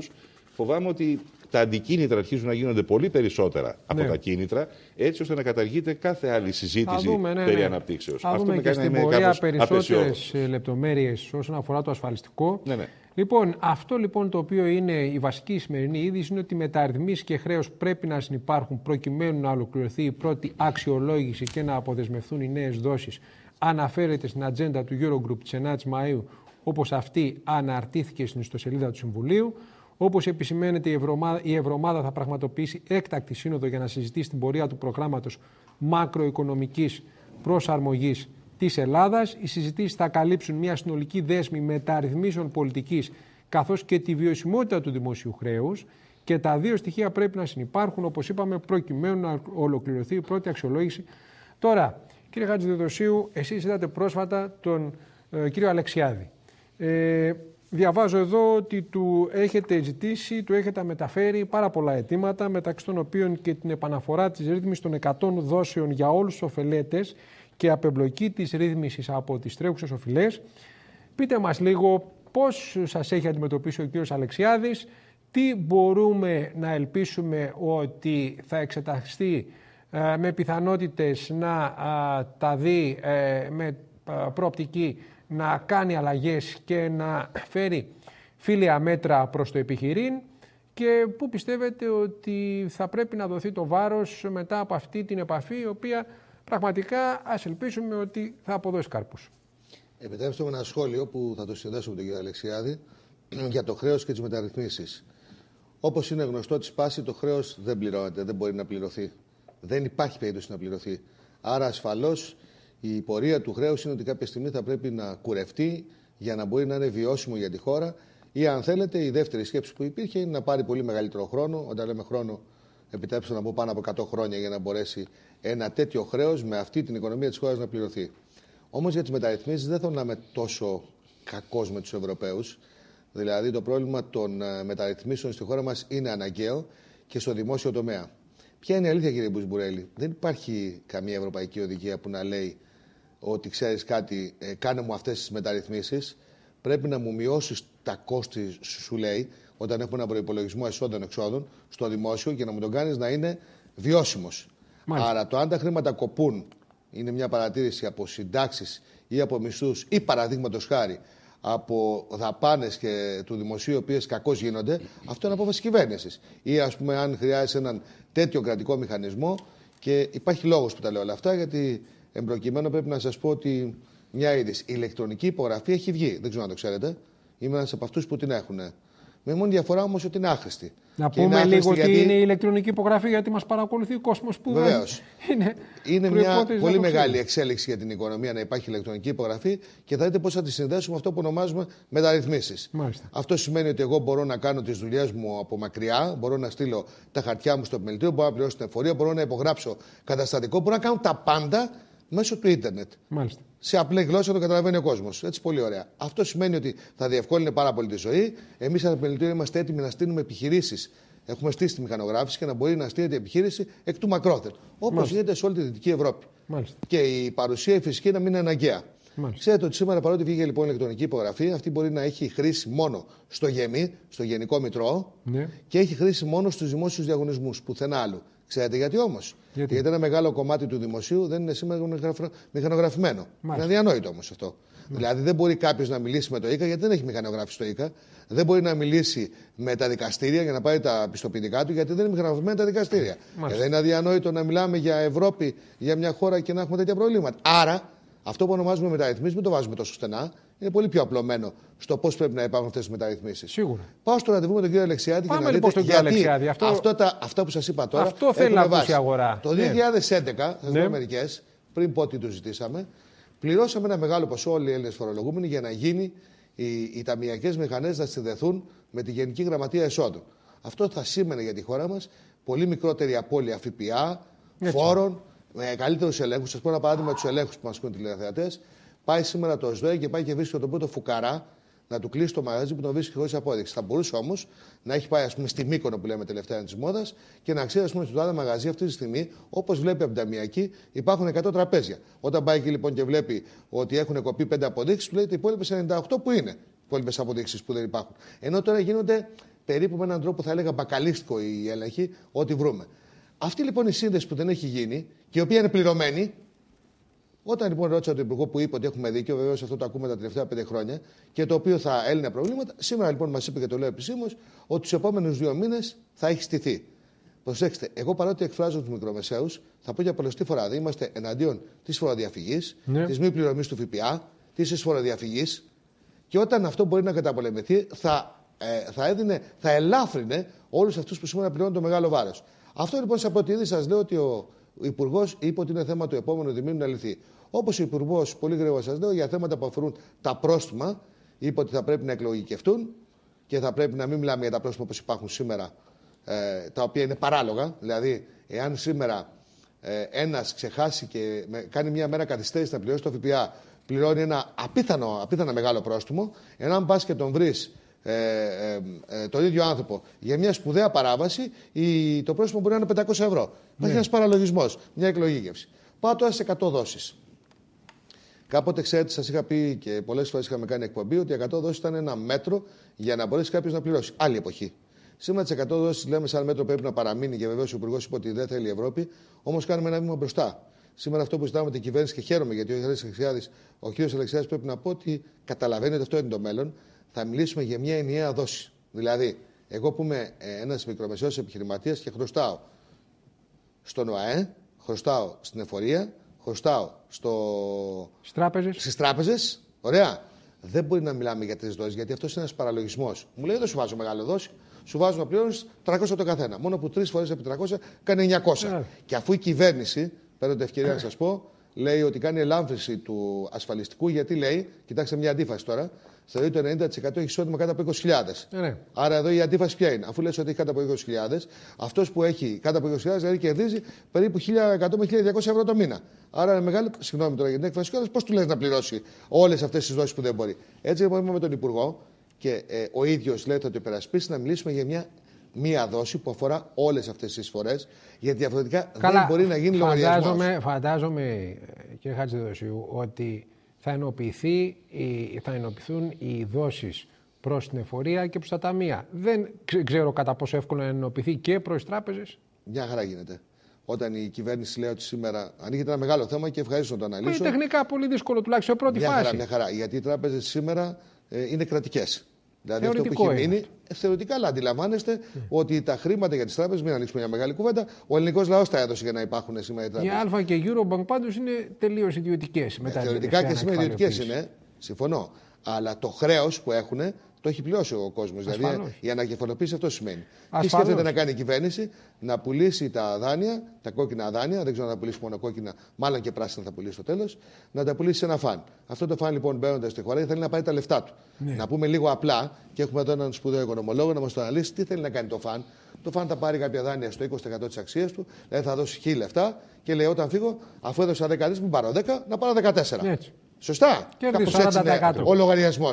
φοβάμαι ότι τα αντικίνητρα αρχίζουν να γίνονται πολύ περισσότερα από ναι. τα κίνητρα, έτσι ώστε να καταργείται κάθε άλλη συζήτηση δούμε, ναι, περί ναι. αναπτύξεως. Αυτό με κάνει να είμαι περισσότερε λεπτομέρειες όσον αφορά το ασφαλιστικό. Ναι, ναι. Λοιπόν, αυτό λοιπόν το οποίο είναι η βασική σημερινή είδηση είναι ότι μεταρρυθμίσεις και χρέος πρέπει να συνεπάρχουν προκειμένου να ολοκληρωθεί η πρώτη αξιολόγηση και να αποδεσμευθούν οι νέες δόσεις. Αναφέρεται στην ατζέντα του Eurogroup της 9η Μαου, όπως αυτή αναρτήθηκε στην ιστοσελίδα του Συμβουλίου. Όπως επισημαίνεται, η Ευρωμάδα, θα πραγματοποιήσει έκτακτη σύνοδο για να συζητήσει την πορεία του προγράμματος μακροοικονομικής προσαρμογής της Ελλάδας. Οι συζητήσεις θα καλύψουν μια συνολική δέσμη μεταρρυθμίσεων πολιτικής καθώς και τη βιωσιμότητα του δημόσιου χρέους. Και τα δύο στοιχεία πρέπει να συνεπάρχουν, όπως είπαμε, προκειμένου να ολοκληρωθεί η πρώτη αξιολόγηση. Τώρα, κύριε Χατζηδοδοσίου, εσείς είδατε πρόσφατα τον ε, κύριο Αλεξιάδη. Ε, Διαβάζω εδώ ότι του έχετε ζητήσει, του έχετε μεταφέρει πάρα πολλά αιτήματα, μεταξύ των οποίων και την επαναφορά της ρύθμισης των 100 δόσεων για όλους τους ωφελέτες και απεμπλοκή της ρύθμισης από τις τρέχουσες οφειλές. Πείτε μας λίγο πώς σας έχει αντιμετωπίσει ο κύριος Αλεξιάδης, τι μπορούμε να ελπίσουμε ότι θα εξεταστεί ε, με πιθανότητες να τα δει ε, με προοπτική να κάνει αλλαγές και να φέρει φίλια μέτρα προς το επιχειρήν και πού πιστεύετε ότι θα πρέπει να δοθεί το βάρος μετά από αυτή την επαφή η οποία πραγματικά ας ελπίσουμε ότι θα αποδώσει κάρπους. Επιτρέψτε μου ένα σχόλιο που θα το συνδέσω με τον κύριο Αλεξιάδη για το χρέος και τις μεταρρυθμίσεις. Όπως είναι γνωστό τη πάση το χρέος δεν πληρώνεται, δεν μπορεί να πληρωθεί. Δεν υπάρχει περίπτωση να πληρωθεί. Άρα ασφαλώς η πορεία του χρέους είναι ότι κάποια στιγμή θα πρέπει να κουρευτεί για να μπορεί να είναι βιώσιμο για τη χώρα. Ή αν θέλετε, η δεύτερη σκέψη που υπήρχε είναι να πάρει πολύ μεγαλύτερο χρόνο. Όταν λέμε χρόνο, επιτρέψτε να πω πάνω από 100 χρόνια για να μπορέσει ένα τέτοιο χρέος με αυτή την οικονομία της χώρας να πληρωθεί. Όμως για τις μεταρρυθμίσεις δεν θέλω να είμαι τόσο κακός με τους Ευρωπαίους. Δηλαδή το πρόβλημα των ε, μεταρρυθμίσεων στη χώρα μας είναι αναγκαίο και στο δημόσιο τομέα. Ποια είναι η αλήθεια, κύριε Μπουσμπουρέλη, δεν υπάρχει καμία ευρωπαϊκή οδηγία που να λέει ότι ξέρεις κάτι, ε, κάνε μου αυτές τις μεταρρυθμίσεις, πρέπει να μου μειώσεις τα κόστη, σου λέει, όταν έχουμε προϋπολογισμό προπολογισμό εσόδων-εξόδων στο δημόσιο και να μου τον κάνεις να είναι βιώσιμος. Άρα το αν τα χρήματα κοπούν, είναι μια παρατήρηση από συντάξεις ή από μισθούς ή παραδείγματος χάρη από δαπάνες και του δημοσίου, οι οποίες κακώς γίνονται, αυτό είναι απόφαση κυβέρνησης. Ή ας πούμε, αν χρειάζεσαι έναν τέτοιο κρατικό μηχανισμό. Και υπάρχει λόγος που τα λέω όλα αυτά, γιατί Εμπροκειμένου πρέπει να σας πω ότι μια είδηση. Η ηλεκτρονική υπογραφή έχει βγει. Δεν ξέρω αν το ξέρετε. Είμαι ένας από αυτούς που την έχουν. Με μόνη διαφορά όμως ότι είναι άχρηστη. Να και πούμε λίγο γιατί... τι είναι η ηλεκτρονική υπογραφή, γιατί μας παρακολουθεί ο κόσμος που. Βεβαίως. Είναι, είναι μια πολύ μεγάλη εξέλιξη για την οικονομία να υπάρχει ηλεκτρονική υπογραφή και θα δείτε πώς θα τη συνδέσουμε αυτό που ονομάζουμε μεταρρυθμίσεις. Αυτό σημαίνει ότι εγώ μπορώ να κάνω τις δουλειές μου από μακριά, μπορώ να στείλω τα χαρτιά μου στο επιμελητήριο, μπορώ να πληρώσω την εφορία, μπορώ να υπογράψω καταστατικό, μπορώ να κάνω τα πάντα μέσω του ίντερνετ. Μάλιστα. Σε απλή γλώσσα το καταλαβαίνει ο κόσμος. Έτσι πολύ ωραία. Αυτό σημαίνει ότι θα διευκόλυνε πάρα πολύ τη ζωή. Εμείς, σαν επιμελητήριο, είμαστε έτοιμοι να στείλουμε επιχειρήσεις. Έχουμε στήσει τη μηχανογράφηση και να μπορεί να στείλεται επιχείρηση εκ του μακρότερ. Όπω γίνεται σε όλη τη Δυτική Ευρώπη. Μάλιστα. Και η παρουσία η φυσική να μην είναι αναγκαία. Μάλιστα. Ξέρετε ότι σήμερα παρότι βγήκε λοιπόν ηλεκτρονική υπογραφή, αυτή μπορεί να έχει χρήση μόνο στο ΓΕΜΗ, στο Γενικό Μητρό, ναι. και έχει χρήση μόνο στους δημόσιους διαγωνισμούς, πουθενά άλλου. Ξέρετε γιατί όμως. Γιατί? ένα μεγάλο κομμάτι του δημοσίου δεν είναι σήμερα μηχανογραφημένο. Είναι αδιανόητο δηλαδή όμως αυτό. Ναι. Δηλαδή δεν μπορεί κάποιος να μιλήσει με το ΙΚΑ γιατί δεν έχει μηχανογράφηση στο ΙΚΑ. Δεν μπορεί να μιλήσει με τα δικαστήρια για να πάρει τα πιστοποιητικά του γιατί δεν είναι μηχανογραφημένα τα δικαστήρια. Και δεν είναι αδιανόητο να μιλάμε για Ευρώπη, για μια χώρα και να έχουμε τέτοια προβλήματα. Άρα αυτό που ονομάζουμε μεταρρυθμίσεις, μην το βάζουμε τόσο στενά είναι πολύ πιο απλωμένο στο πώς πρέπει να υπάρχουν αυτές τις μεταρρυθμίσεις. Σίγουρα. Πάω στο ραντεβού με τον κύριο Αλεξιάδη και να λοιπόν δείτε γιατί Αλεξιάδη. Αυτό... Αυτά, τα, αυτό που σας είπα τώρα. Αυτό θέλει να ακούσει η αγορά. Το 2011, ναι. σας ναι. μερικές, πριν πω ότι το ζητήσαμε, πληρώσαμε ένα μεγάλο ποσό όλοι οι Έλληνες φορολογούμενοι για να γίνει οι, οι ταμιακές μηχανές να συνδεθούν με τη Γενική Γραμματεία Εσόδων. Αυτό θα σήμαινε για τη χώρα μας πολύ μικρότερη απώλεια ΦΠΑ, φόρων, με καλύτερους ελέγχους. Σας πω ένα παράδειγμα τους ελέγχους που μας κούν τηλεθεατές. Πάει σήμερα το ΣΔΟΕ και πάει και βρίσκει τον πρώτο φουκαρά να του κλείσει το μαγαζί που τον βρίσκει χωρίς απόδειξη. Θα μπορούσε όμως να έχει πάει, ας πούμε, στη Μύκονο που λέμε τελευταία της μόδας και να ξέρει, ας πούμε, στο άλλο μαγαζί αυτή τη στιγμή, όπως βλέπει από την ταμιακή, υπάρχουν 100 τραπέζια. Όταν πάει εκεί λοιπόν και βλέπει ότι έχουν κοπεί 5 αποδείξεις, του λέει ότι οι υπόλοιπες 98 που είναι. Οι υπόλοιπες αποδείξεις που δεν υπάρχουν. Ενώ τώρα γίνονται περίπου με έναν τρόπο, θα έλεγα, μπακαλίστικο η έλεγχη, ό,τι βρούμε. Αυτή λοιπόν η σύνδεση που δεν έχει γίνει και η οποία είναι πληρωμένη, όταν λοιπόν ρώτησα τον Υπουργό που είπε ότι έχουμε δίκιο, βεβαίως αυτό το ακούμε τα τελευταία πέντε χρόνια και το οποίο θα έλυνε προβλήματα, σήμερα λοιπόν μας είπε και το λέω επισήμως ότι του επόμενους δύο μήνες θα έχει στηθεί. Προσέξτε, εγώ παρότι εκφράζω τους μικρομεσαίους, θα πω για πολλωστή φορά ότι είμαστε εναντίον της φοροδιαφυγής, ναι. της μη πληρωμής του ΦΠΑ, της εισφοροδιαφυγής. Και όταν αυτό μπορεί να καταπολεμηθεί, θα, ε, θα, έδινε, θα ελάφρυνε όλους αυτούς που σήμερα πληρώνουν το μεγάλο βάρος. Αυτό λοιπόν σε πρώτη σας λέω ότι ο ο Υπουργός είπε ότι είναι θέμα του επόμενου διμήνου να λυθεί. Όπως ο Υπουργός, πολύ γρήγορα σας λέω, για θέματα που αφορούν τα πρόστιμα, είπε ότι θα πρέπει να εκλογικευτούν και θα πρέπει να μην μιλάμε για τα πρόστιμα όπως υπάρχουν σήμερα, ε, τα οποία είναι παράλογα. Δηλαδή, εάν σήμερα ε, ένας ξεχάσει και κάνει μια μέρα καθυστέρηση να πληρώσει το ΦΠΑ, πληρώνει ένα απίθανο, απίθανο μεγάλο πρόστιμο. Εάν πας και τον βρεις ε, ε, ε τον ίδιο άνθρωπο για μια σπουδαία παράβαση, η, το πρόσωπο μπορεί να είναι 500 ευρώ. Υπάρχει ναι. ένας παραλογισμός, μια εκλογήγευση. Πάω τώρα στι 100 δόσεις. Κάποτε ξέρετε, σας είχα πει και πολλές φορές είχαμε κάνει εκπομπή ότι οι 100 δόσεις ήταν ένα μέτρο για να μπορέσει κάποιος να πληρώσει. Άλλη εποχή. Σήμερα τις 100 δόσεις λέμε σαν μέτρο πρέπει να παραμείνει και βεβαίως ο Υπουργός είπε ότι δεν θέλει η Ευρώπη, όμως κάνουμε ένα βήμα μπροστά. Σήμερα αυτό που ζητάμε την κυβέρνηση και χαίρομαι γιατί ο κ. Αλεξιάδης πρέπει να πω ότι καταλαβαίνετε αυτό είναι το μέλλον θα μιλήσουμε για μια ενιαία δόση. Δηλαδή, εγώ που είμαι ε, ένας μικρομεσαίος επιχειρηματίας και χρωστάω στον ΟΑΕ, χρωστάω στην εφορία, χρωστάω στο... στις τράπεζες. Ωραία. Δεν μπορεί να μιλάμε για τρεις δόσεις, γιατί αυτός είναι ένας παραλογισμός. Μου λέει: Δεν σου βάζω μεγάλο δόση. Σου βάζω να πληρώνει 300 το καθένα. Μόνο που τρεις φορές επί 300 κάνει 900. Και αφού η κυβέρνηση, παίρνω την ευκαιρία να σας πω, λέει ότι κάνει ελάμφρυση του ασφαλιστικού γιατί λέει, κοιτάξτε μια αντίφαση τώρα, στα δει το 90% έχει εισόδημα κάτω από 20.000. Ε, ναι. Άρα εδώ η αντίφαση ποια είναι. Αφού λες ότι έχει κάτω από 20.000, αυτός που έχει κάτω από 20.000 δηλαδή κερδίζει περίπου 1.100 με 1.200 ευρώ το μήνα. Άρα είναι μεγάλη, συγγνώμη τώρα για την έκφραση κιόλας, πώς του λες να πληρώσει όλες αυτές τις δόσεις που δεν μπορεί. Έτσι λοιπόν είμαι με τον Υπουργό και ε, ο ίδιος λέει ότι το υπερασπίσει να μιλήσουμε για μια μία δόση που αφορά όλες αυτές τις εισφορέ, γιατί διαφορετικά δεν μπορεί να γίνει λογαριασμός. Φαντάζομαι, φαντάζομαι, κύριε Χατζηδοσίου, ότι θα, θα ενοποιηθούν οι δόσεις προς την εφορία και προς τα ταμεία. Δεν ξέρω κατά πόσο εύκολο να ενοποιηθεί και προς τι τράπεζες. Μια χαρά γίνεται όταν η κυβέρνηση λέει ότι σήμερα ανοίγεται ένα μεγάλο θέμα και ευχαρίστως να το αναλύσω. Είναι τεχνικά πολύ δύσκολο, τουλάχιστον σε πρώτη μια φάση. Χαρά, μια χαρά. Γιατί οι τράπεζες σήμερα ε, είναι κρατικές. Δηλαδή αυτό που έχει μείνει. Θεωρητικά, αλλά αντιλαμβάνεστε ναι. ότι τα χρήματα για τις τράπεζες, μην ανοίξουμε μια μεγάλη κουβέντα, ο ελληνικός λαός τα έδωσε για να υπάρχουν σήμερα οι τράπεζε. Η Α και η Eurobank πάντως είναι τελείως ιδιωτικές. Ε, θεωρητικά και σήμερα ιδιωτικές είναι. Συμφωνώ. Αλλά το χρέος που έχουν το έχει πληρώσει ο κόσμος. Δηλαδή ε, η ανακεφαλοποίηση αυτό σημαίνει. Ασφαλώς. Τι σκέφτεται να κάνει η κυβέρνηση, να πουλήσει τα δάνεια, τα κόκκινα δάνεια, δεν ξέρω να πουλήσει μόνο κόκκινα, μάλλον και πράσινα θα πουλήσει στο τέλος, να τα πουλήσει σε ένα φαν. Αυτό το φαν λοιπόν μπαίνοντας στη χώρα θέλει να πάρει τα λεφτά του. Ναι. Να πούμε λίγο απλά, και έχουμε εδώ έναν σπουδαίο οικονομολόγο να μας το αναλύσει τι θέλει να κάνει το φαν. Το φαν θα πάρει κάποια δάνεια στο 20% της αξίας του, δηλαδή θα δώσει χίλια λεφτά και λέει: Όταν φύγω, αφού έδωσα 10 δις, μου πάρω 10, να πάρω 14. έτσι. Σωστά. Και Έτσι, είναι ο λογαριασμός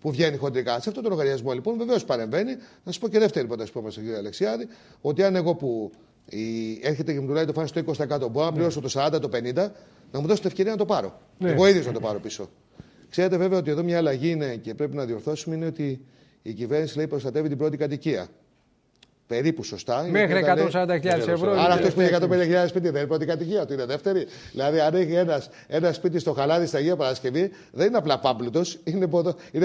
που βγαίνει χοντρικά. Σε αυτό το λογαριασμό λοιπόν βεβαίως παρεμβαίνει. Να σας πω και δεύτερη πρόταση που είπαμε στον κύριο Αλεξιάδη, ότι αν εγώ που η... έρχεται και μου τουλάχιστον φάση το 20% μπορώ να πληρώσω το 40, το 50, να μου δώσετε την ευκαιρία να το πάρω. Ναι. Εγώ ίδιος να το πάρω πίσω. Ξέρετε βέβαια ότι εδώ μια αλλαγή είναι και πρέπει να διορθώσουμε είναι ότι η κυβέρνηση λέει προστατεύει την πρώτη κατοικία. Περίπου σωστά. Μέχρι 140.000 ευρώ. Άρα αυτός που έχει 150.000 σπίτι δεν είναι πρώτη κατοικία ότι είναι δεύτερη. Δηλαδή, αν έχει ένας, σπίτι στο χαλάδι στα Αγία Παρασκευή, δεν είναι απλά πάμπλουτος, είναι, ποδο, είναι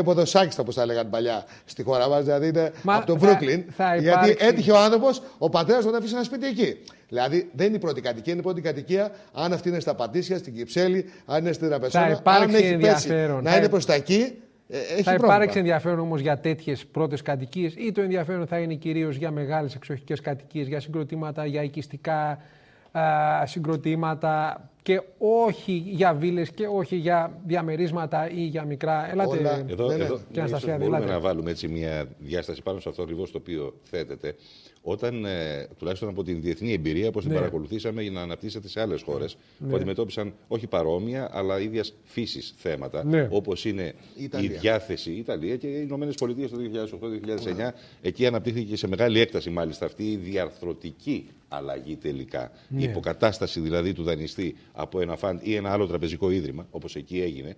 όπως τα λέγανε παλιά στη χώρα μας. Δηλαδή είναι από τον Βρουκλίν. Γιατί έτυχε ο άνθρωπος, ο πατέρας να αφήσει ένα σπίτι εκεί. Δηλαδή δεν είναι η πρώτη κατοικία, είναι η πρώτη κατοικία αν αυτή είναι στα Πατήσια, στην Κυψέλη, αν είναι στην Ραπεσόνα. Αν έχει πέσει να είναι προς τα εκεί, ε, θα υπάρξει ενδιαφέρον όμως για τέτοιες πρώτες κατοικίες, ή το ενδιαφέρον θα είναι κυρίως για μεγάλες εξοχικές κατοικίες, για συγκροτήματα, για οικιστικά συγκροτήματα και όχι για βίλες και όχι για διαμερίσματα ή για μικρά. Ελάτε Εδώ, εδώ, και μπορούμε να βάλουμε έτσι μια διάσταση πάνω σε αυτό ακριβώς το οποίο θέτεται όταν, ε, τουλάχιστον από την διεθνή εμπειρία, όπως την ναι. παρακολουθήσαμε για να αναπτύσσεται σε άλλες χώρες, που ναι. Ναι. αντιμετώπισαν όχι παρόμοια, αλλά ίδιας φύσης θέματα, ναι. όπως είναι η διάθεση, η Ιταλία και οι Ηνωμένες Πολιτείες το 2008-2009. Εκεί αναπτύχθηκε σε μεγάλη έκταση, μάλιστα, αυτή η διαρθρωτική αλλαγή τελικά. Η υποκατάσταση δηλαδή του δανειστή από ένα φαντ ή ένα άλλο τραπεζικό ίδρυμα, όπως εκεί έγινε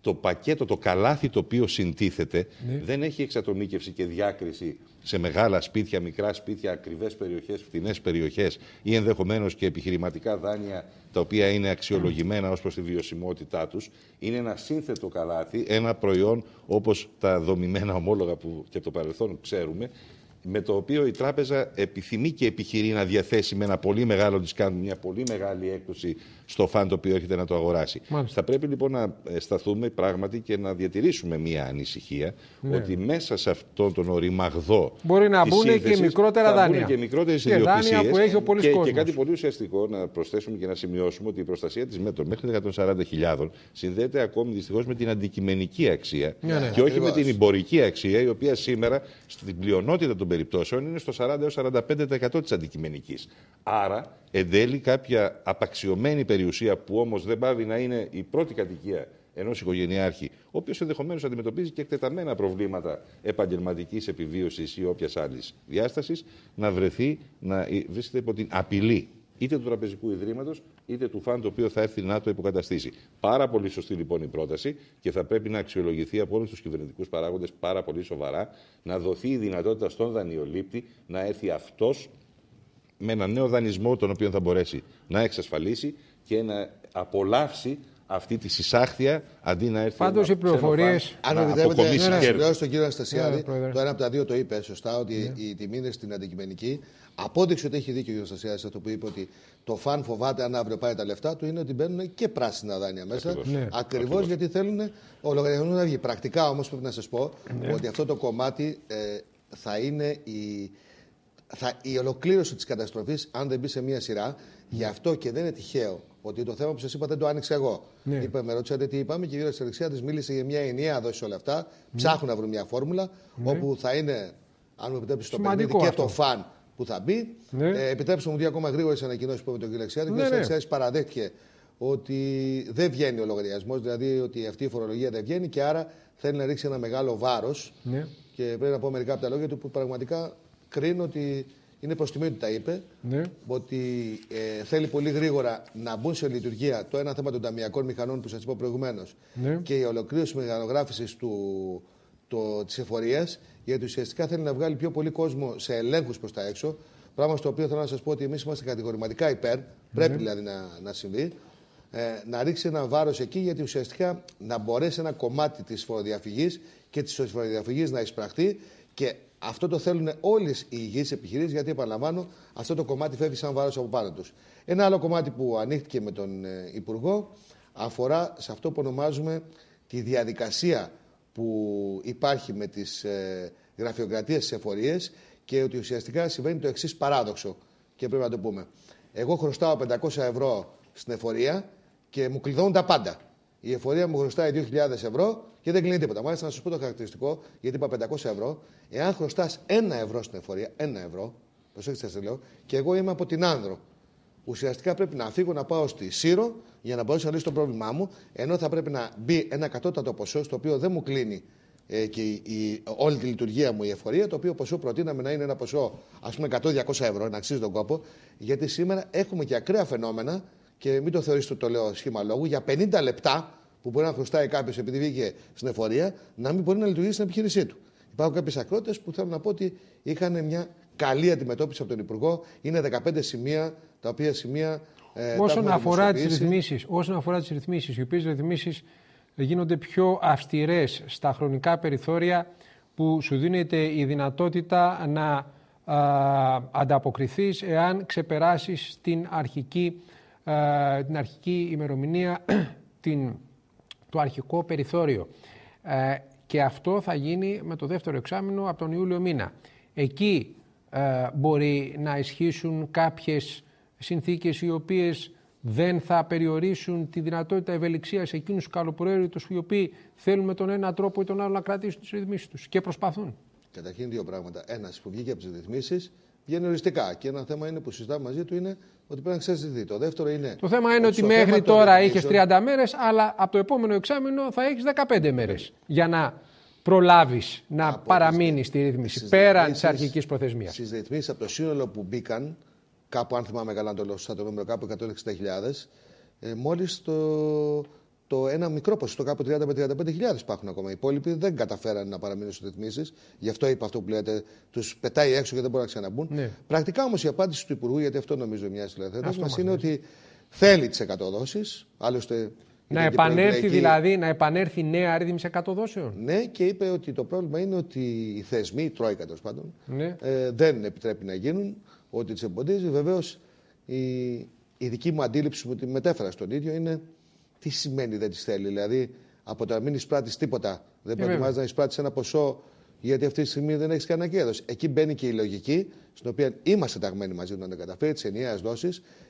το πακέτο, το καλάθι το οποίο συντίθεται ναι. δεν έχει εξατομίκευση και διάκριση σε μεγάλα σπίτια, μικρά σπίτια, ακριβές περιοχές, φτηνές περιοχές ή ενδεχομένως και επιχειρηματικά δάνεια τα οποία είναι αξιολογημένα ως προς τη βιωσιμότητά τους. Είναι ένα σύνθετο καλάθι, ένα προϊόν όπως τα δομημένα ομόλογα που και από το παρελθόν ξέρουμε, με το οποίο η τράπεζα επιθυμεί και επιχειρεί να διαθέσει με ένα πολύ μεγάλο discount, μια πολύ μεγάλη έκπτωση στο φαν το οποίο έρχεται να το αγοράσει. Θα πρέπει λοιπόν να σταθούμε πράγματι και να διατηρήσουμε μία ανησυχία ναι. ότι μέσα σε αυτόν τον οριμαγδό. Μπορεί να μπουν και μικρότερα δάνεια. και μικρότερες ιδιοκτησίες. που έχει και, και κάτι πολύ ουσιαστικό να προσθέσουμε και να σημειώσουμε ότι η προστασία της μέτρων μέχρι 140.000 συνδέεται ακόμη δυστυχώς με την αντικειμενική αξία ναι, ναι. και όχι με την εμπορική αξία, η οποία σήμερα στην πλειονότητα των περιπτώσεων είναι στο 40-45% της αντικειμενικής. Άρα εν τέλει κάποια απαξιωμένη περιουσία που όμως δεν πάβει να είναι η πρώτη κατοικία ενός οικογενειάρχη, ο οποίος ενδεχομένως αντιμετωπίζει και εκτεταμένα προβλήματα επαγγελματικής επιβίωσης ή όποιας άλλης διάστασης, να βρεθεί να βρίσκεται υπό την απειλή είτε του Τραπεζικού Ιδρύματος, είτε του φαν το οποίο θα έρθει να το υποκαταστήσει. Πάρα πολύ σωστή λοιπόν η πρόταση και θα πρέπει να αξιολογηθεί από όλους τους κυβερνητικούς παράγοντες πάρα πολύ σοβαρά, να δοθεί η δυνατότητα στον δανειολήπτη να έρθει αυτός με ένα νέο δανεισμό τον οποίο θα μπορέσει να εξασφαλίσει και να απολαύσει αυτή τη συσάχθεια αντί να έρθει Πάντως οι πληροφορίες. Αν επιτρέπετε, να συμπληρώσω τον κύριο Αναστασιάδη. Δηλαδή, το ένα από τα δύο το είπε σωστά, ότι η τιμή είναι στην αντικειμενική. Απόδειξε ότι έχει δίκιο ο Αναστασιάδη αυτό που είπε, ότι το φαν φοβάται αν αύριο πάει τα λεφτά του, είναι ότι μπαίνουν και πράσινα δάνεια μέσα. Ακριβώς ναι. γιατί θέλουν ο λογαριασμός να βγει. Πρακτικά όμως πρέπει να σας πω ναι. ότι αυτό το κομμάτι ε, θα είναι η θα, η ολοκλήρωση της καταστροφής, αν δεν μπει σε μία σειρά, γι' αυτό και δεν είναι τυχαίο ότι το θέμα που σας είπα δεν το άνοιξα εγώ. Ναι. Είπα, με ρωτήσατε τι είπαμε και η κυρία Σερξιά της μίλησε για μια ενιαία δόση όλα αυτά. Ναι. Ψάχνουν να βρουν μια φόρμουλα ναι. όπου θα είναι, αν μου επιτρέψει το παιχνίδι, και αυτό. το φαν που θα μπει. Ναι. Ε, επιτρέψτε μου δύο ακόμα γρήγορες ανακοινώσεις που είπαμε τον κύριο Αλεξιάδη. ο ναι, κύριος ναι. παραδέχτηκε ότι δεν βγαίνει ο λογαριασμός, δηλαδή ότι αυτή η φορολογία δεν βγαίνει και άρα θέλει να ρίξει ένα μεγάλο βάρος. Ναι. Και πρέπει να πω μερικά από τα λόγια του που πραγματικά κρίνω ότι είναι προς τιμή ότι τα είπε. Ναι. Ότι ε, θέλει πολύ γρήγορα να μπουν σε λειτουργία το ένα θέμα των ταμιακών μηχανών που σας είπα προηγουμένως ναι. και η ολοκλήρωση μηχανογράφηση του. Το, της εφορίας, γιατί ουσιαστικά θέλει να βγάλει πιο πολύ κόσμο σε ελέγχους προς τα έξω, πράγμα στο οποίο θέλω να σας πω ότι εμείς είμαστε κατηγορηματικά υπέρ, ναι. πρέπει δηλαδή να, να συμβεί, ε, να ρίξει ένα βάρος εκεί, γιατί ουσιαστικά να μπορέσει ένα κομμάτι της φοροδιαφυγής και της φοροδιαφυγής να εισπραχθεί και αυτό το θέλουν όλες οι υγιείς επιχειρήσεις, γιατί επαναλαμβάνω, αυτό το κομμάτι φεύγει σαν βάρος από πάνω τους. Ένα άλλο κομμάτι που ανοίχτηκε με τον ε, Υπουργό αφορά σε αυτό που ονομάζουμε τη διαδικασία που υπάρχει με τις ε, γραφειοκρατίες της εφορίες και ότι ουσιαστικά συμβαίνει το εξής παράδοξο. Και πρέπει να το πούμε. Εγώ χρωστάω 500 ευρώ στην εφορία και μου κλειδώνουν τα πάντα. Η εφορία μου χρωστάει 2.000 ευρώ και δεν κλείνει τίποτα. Μάλιστα, να σα πω το χαρακτηριστικό, γιατί είπα 500 ευρώ. Εάν χρωστάς ένα ευρώ στην εφορία, ένα ευρώ, προσέξτε, σας λέω, και εγώ είμαι από την άνδρο. Ουσιαστικά πρέπει να φύγω να πάω στη Σύρο για να μπορέσω να λύσω το πρόβλημά μου, ενώ θα πρέπει να μπει ένα κατώτατο ποσό, στο οποίο δεν μου κλείνει ε, και η, όλη τη λειτουργία μου η εφορία, το οποίο ποσό προτείναμε να είναι ένα ποσό, ας πούμε, 100-200 ευρώ, να αξίζει τον κόπο, γιατί σήμερα έχουμε και ακραία φαινόμενα και μην το θεωρείς το, λέω σχήμα λόγου, για 50 λεπτά που μπορεί να χρωστάει κάποιος επειδή βγήκε στην εφορία, να μην μπορεί να λειτουργήσει στην επιχείρησή του. Υπάρχουν κάποιες ακρότητε που θέλω να πω ότι είχαν μια καλή αντιμετώπιση από τον Υπουργό. Είναι 15 σημεία τα οποία σημεία. Ε, όσον, αφορά τις ρυθμίσεις, όσον αφορά τις ρυθμίσεις, οι οποίες ρυθμίσεις γίνονται πιο αυστηρές στα χρονικά περιθώρια που σου δίνεται η δυνατότητα να ανταποκριθείς εάν ξεπεράσεις την αρχική την αρχική ημερομηνία, την, το αρχικό περιθώριο. Ε, και αυτό θα γίνει με το δεύτερο εξάμεινο από τον Ιούλιο μήνα. Εκεί ε, μπορεί να ισχύσουν κάποιες συνθήκες οι οποίες δεν θα περιορίσουν τη δυνατότητα ευελιξίας σε εκείνου του καλοπροαίρετους οι οποίοι θέλουν με τον ένα τρόπο ή τον άλλο να κρατήσουν τις ρυθμίσεις τους και προσπαθούν. Καταρχήν δύο πράγματα. Ένας που βγήκε από τις ρυθμίσεις βγαίνει οριστικά. Και ένα θέμα είναι που συζητάμε μαζί του είναι ότι πρέπει να ξεζητηθεί. Το δεύτερο είναι. Το θέμα είναι ότι, μέχρι τώρα είχε 30 μέρες, αλλά από το επόμενο εξάμεινο θα έχεις 15 μέρες για να προλάβεις να παραμείνεις στη ρύθμιση πέραν της αρχικής προθεσμίας. Στι ρυθμίσει από το σύνολο που μπήκαν, κάπου αν θυμάμαι καλά το λόγο, στα το νούμερο κάπου 160.000, ε, μόλις το το ένα μικρό ποσοστό, κάπου 30 με 35.000 υπάρχουν ακόμα. Οι υπόλοιποι δεν καταφέραν να παραμείνουν στις ρυθμίσεις. Γι' αυτό είπα αυτό που λέτε, τους πετάει έξω και δεν μπορούν να ξαναμπούν. Ναι. Πρακτικά όμως η απάντηση του Υπουργού, γιατί αυτό νομίζω μια τηλεθέτα μα, είναι ότι θέλει τις 100 Να επανέλθει δηλαδή, να επανέλθει νέα ρύθμιση εκατοδόσεων. Ναι, και είπε ότι το πρόβλημα είναι ότι οι θεσμοί, η Τρόικα τέλος πάντων, ναι. Ε, δεν επιτρέπει να γίνουν, ότι τις εμποδίζει. Βεβαίως η, η δική μου αντίληψη που τη μετέφερα στον ίδιο είναι τι σημαίνει δεν τις θέλει. Δηλαδή, από το να μην εισπράττεις τίποτα, δεν ε, προετοιμάζει να εισπράττεις ένα ποσό γιατί αυτή τη στιγμή δεν έχεις κανένα κέρδος. Εκεί μπαίνει και η λογική, στην οποία είμαστε ταγμένοι μαζί του να καταφέρεις της ενιαίας δόσης.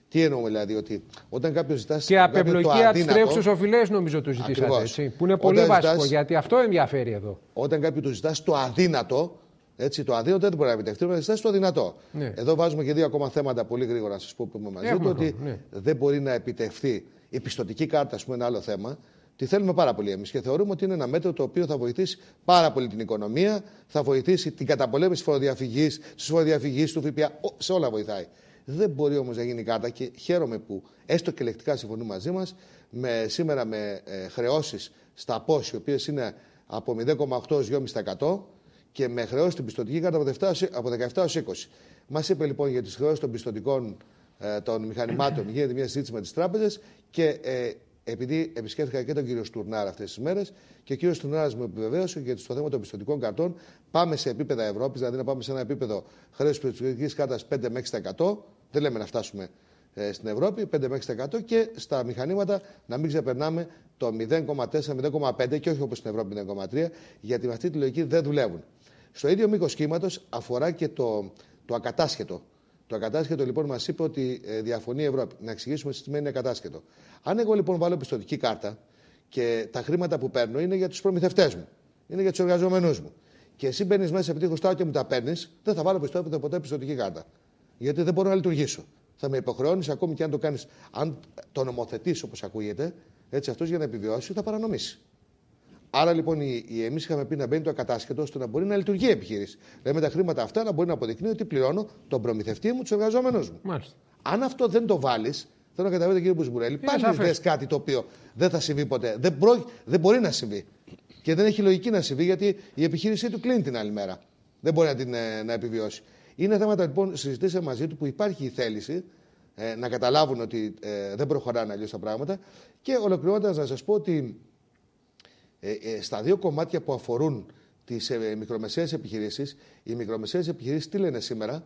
Τι εννοούμε δηλαδή, ότι όταν κάποιος ζητά. Και απεμπλοκία τη τρέχουσα οφειλές, νομίζω του ζητήσατε. Ακριβώς. Έτσι, που είναι πολύ όταν βασικό, ζητάς, γιατί αυτό ενδιαφέρει εδώ. Όταν κάποιο του ζητάς το αδύνατο, έτσι, το αδύνατο δεν μπορεί να επιτευχθεί, πρέπει να ζητάς το δυνατό. Ναι. Εδώ βάζουμε και δύο ακόμα θέματα πολύ γρήγορα, να σας πω που είμαι μαζί του, ότι ναι. δεν μπορεί να επιτευχθεί η πιστοτική κάρτα, ας πούμε, είναι άλλο θέμα. Τη θέλουμε πάρα πολύ εμείς και θεωρούμε ότι είναι ένα μέτρο το οποίο θα βοηθήσει πάρα πολύ την οικονομία, θα βοηθήσει την καταπολέμηση φοροδιαφυγής, της φοροδιαφυγής του ΦΠΑ, σε όλα βοηθάει. Δεν μπορεί όμως να γίνει κάρτα και χαίρομαι που έστω και λεκτικά συμφωνούν μαζί μας με, σήμερα με ε, χρεώσεις στα πόση, οι οποίες είναι από 0,8-2,5% και με χρεώσεις την πιστοτική κάρτα από 17, από 20. Μας είπε λοιπόν για τις χρεώσεις των πιστοτικών ε, των μηχανημάτων γίνεται μια συζήτηση με τις τράπεζες και ε, επειδή επισκέφθηκα και τον κύριο Στουρνάρα αυτές τις μέρες και ο κύριος Στουρνάρας μου επιβεβαίωσε ότι στο θέμα των πιστοτικών καρτών πάμε σε επίπεδα Ευρώπης, δηλαδή να πάμε σε ένα επίπεδο χρέους πιστοτικής κάρτας 5 με 6%. Δεν λέμε να φτάσουμε ε, στην Ευρώπη, 5 με 6% και στα μηχανήματα να μην ξεπερνάμε το 0,4-0,5 και όχι όπως στην Ευρώπη 0,3, γιατί με αυτή τη λογική δεν δουλεύουν. Στο ίδιο μήκος κύματος αφορά και το, το ακατάσχετο το ακατάσχετο λοιπόν μας είπε ότι ε, διαφωνεί η Ευρώπη. Να εξηγήσουμε τι σημαίνει ακατάσχετο. Αν εγώ λοιπόν βάλω πιστοτική κάρτα και τα χρήματα που παίρνω είναι για τους προμηθευτές μου, είναι για τους εργαζόμενου μου. Και εσύ μπαίνεις μέσα επειδή χρωστάω και μου τα παίρνεις, δεν θα βάλω πιστότητα ποτέ πιστοτική κάρτα. Γιατί δεν μπορώ να λειτουργήσω. Θα με υποχρεώνεις ακόμη και αν το κάνεις, αν το νομοθετήσει, όπως ακούγεται, έτσι αυτός για να επιβιώσει θα παρανομήσει. Άρα λοιπόν η, εμείς είχαμε πει να μπαίνει το ακατάσχετο ώστε να μπορεί να λειτουργεί η επιχείρηση. Δηλαδή με τα χρήματα αυτά να μπορεί να αποδεικνύει ότι πληρώνω τον προμηθευτή μου, τους εργαζόμενους μου. Μάλιστα. Αν αυτό δεν το βάλεις, θέλω να καταλάβετε κύριε Μπουσμπουρέλη, πάλι δες κάτι το οποίο δεν θα συμβεί ποτέ. Δεν, προ... δεν μπορεί να συμβεί. Και δεν έχει λογική να συμβεί γιατί η επιχείρησή του κλείνει την άλλη μέρα. Δεν μπορεί να, την, ε, να επιβιώσει. Είναι θέματα λοιπόν, συζητήσαμε μαζί του που υπάρχει η θέληση ε, να καταλάβουν ότι ε, δεν προχωράνε αλλιώς τα πράγματα. Και ολοκληρώνοντας να σας πω ότι ε, ε, στα δύο κομμάτια που αφορούν τις ε, μικρομεσαίες επιχειρήσεις, οι μικρομεσαίες επιχειρήσεις τι λένε σήμερα,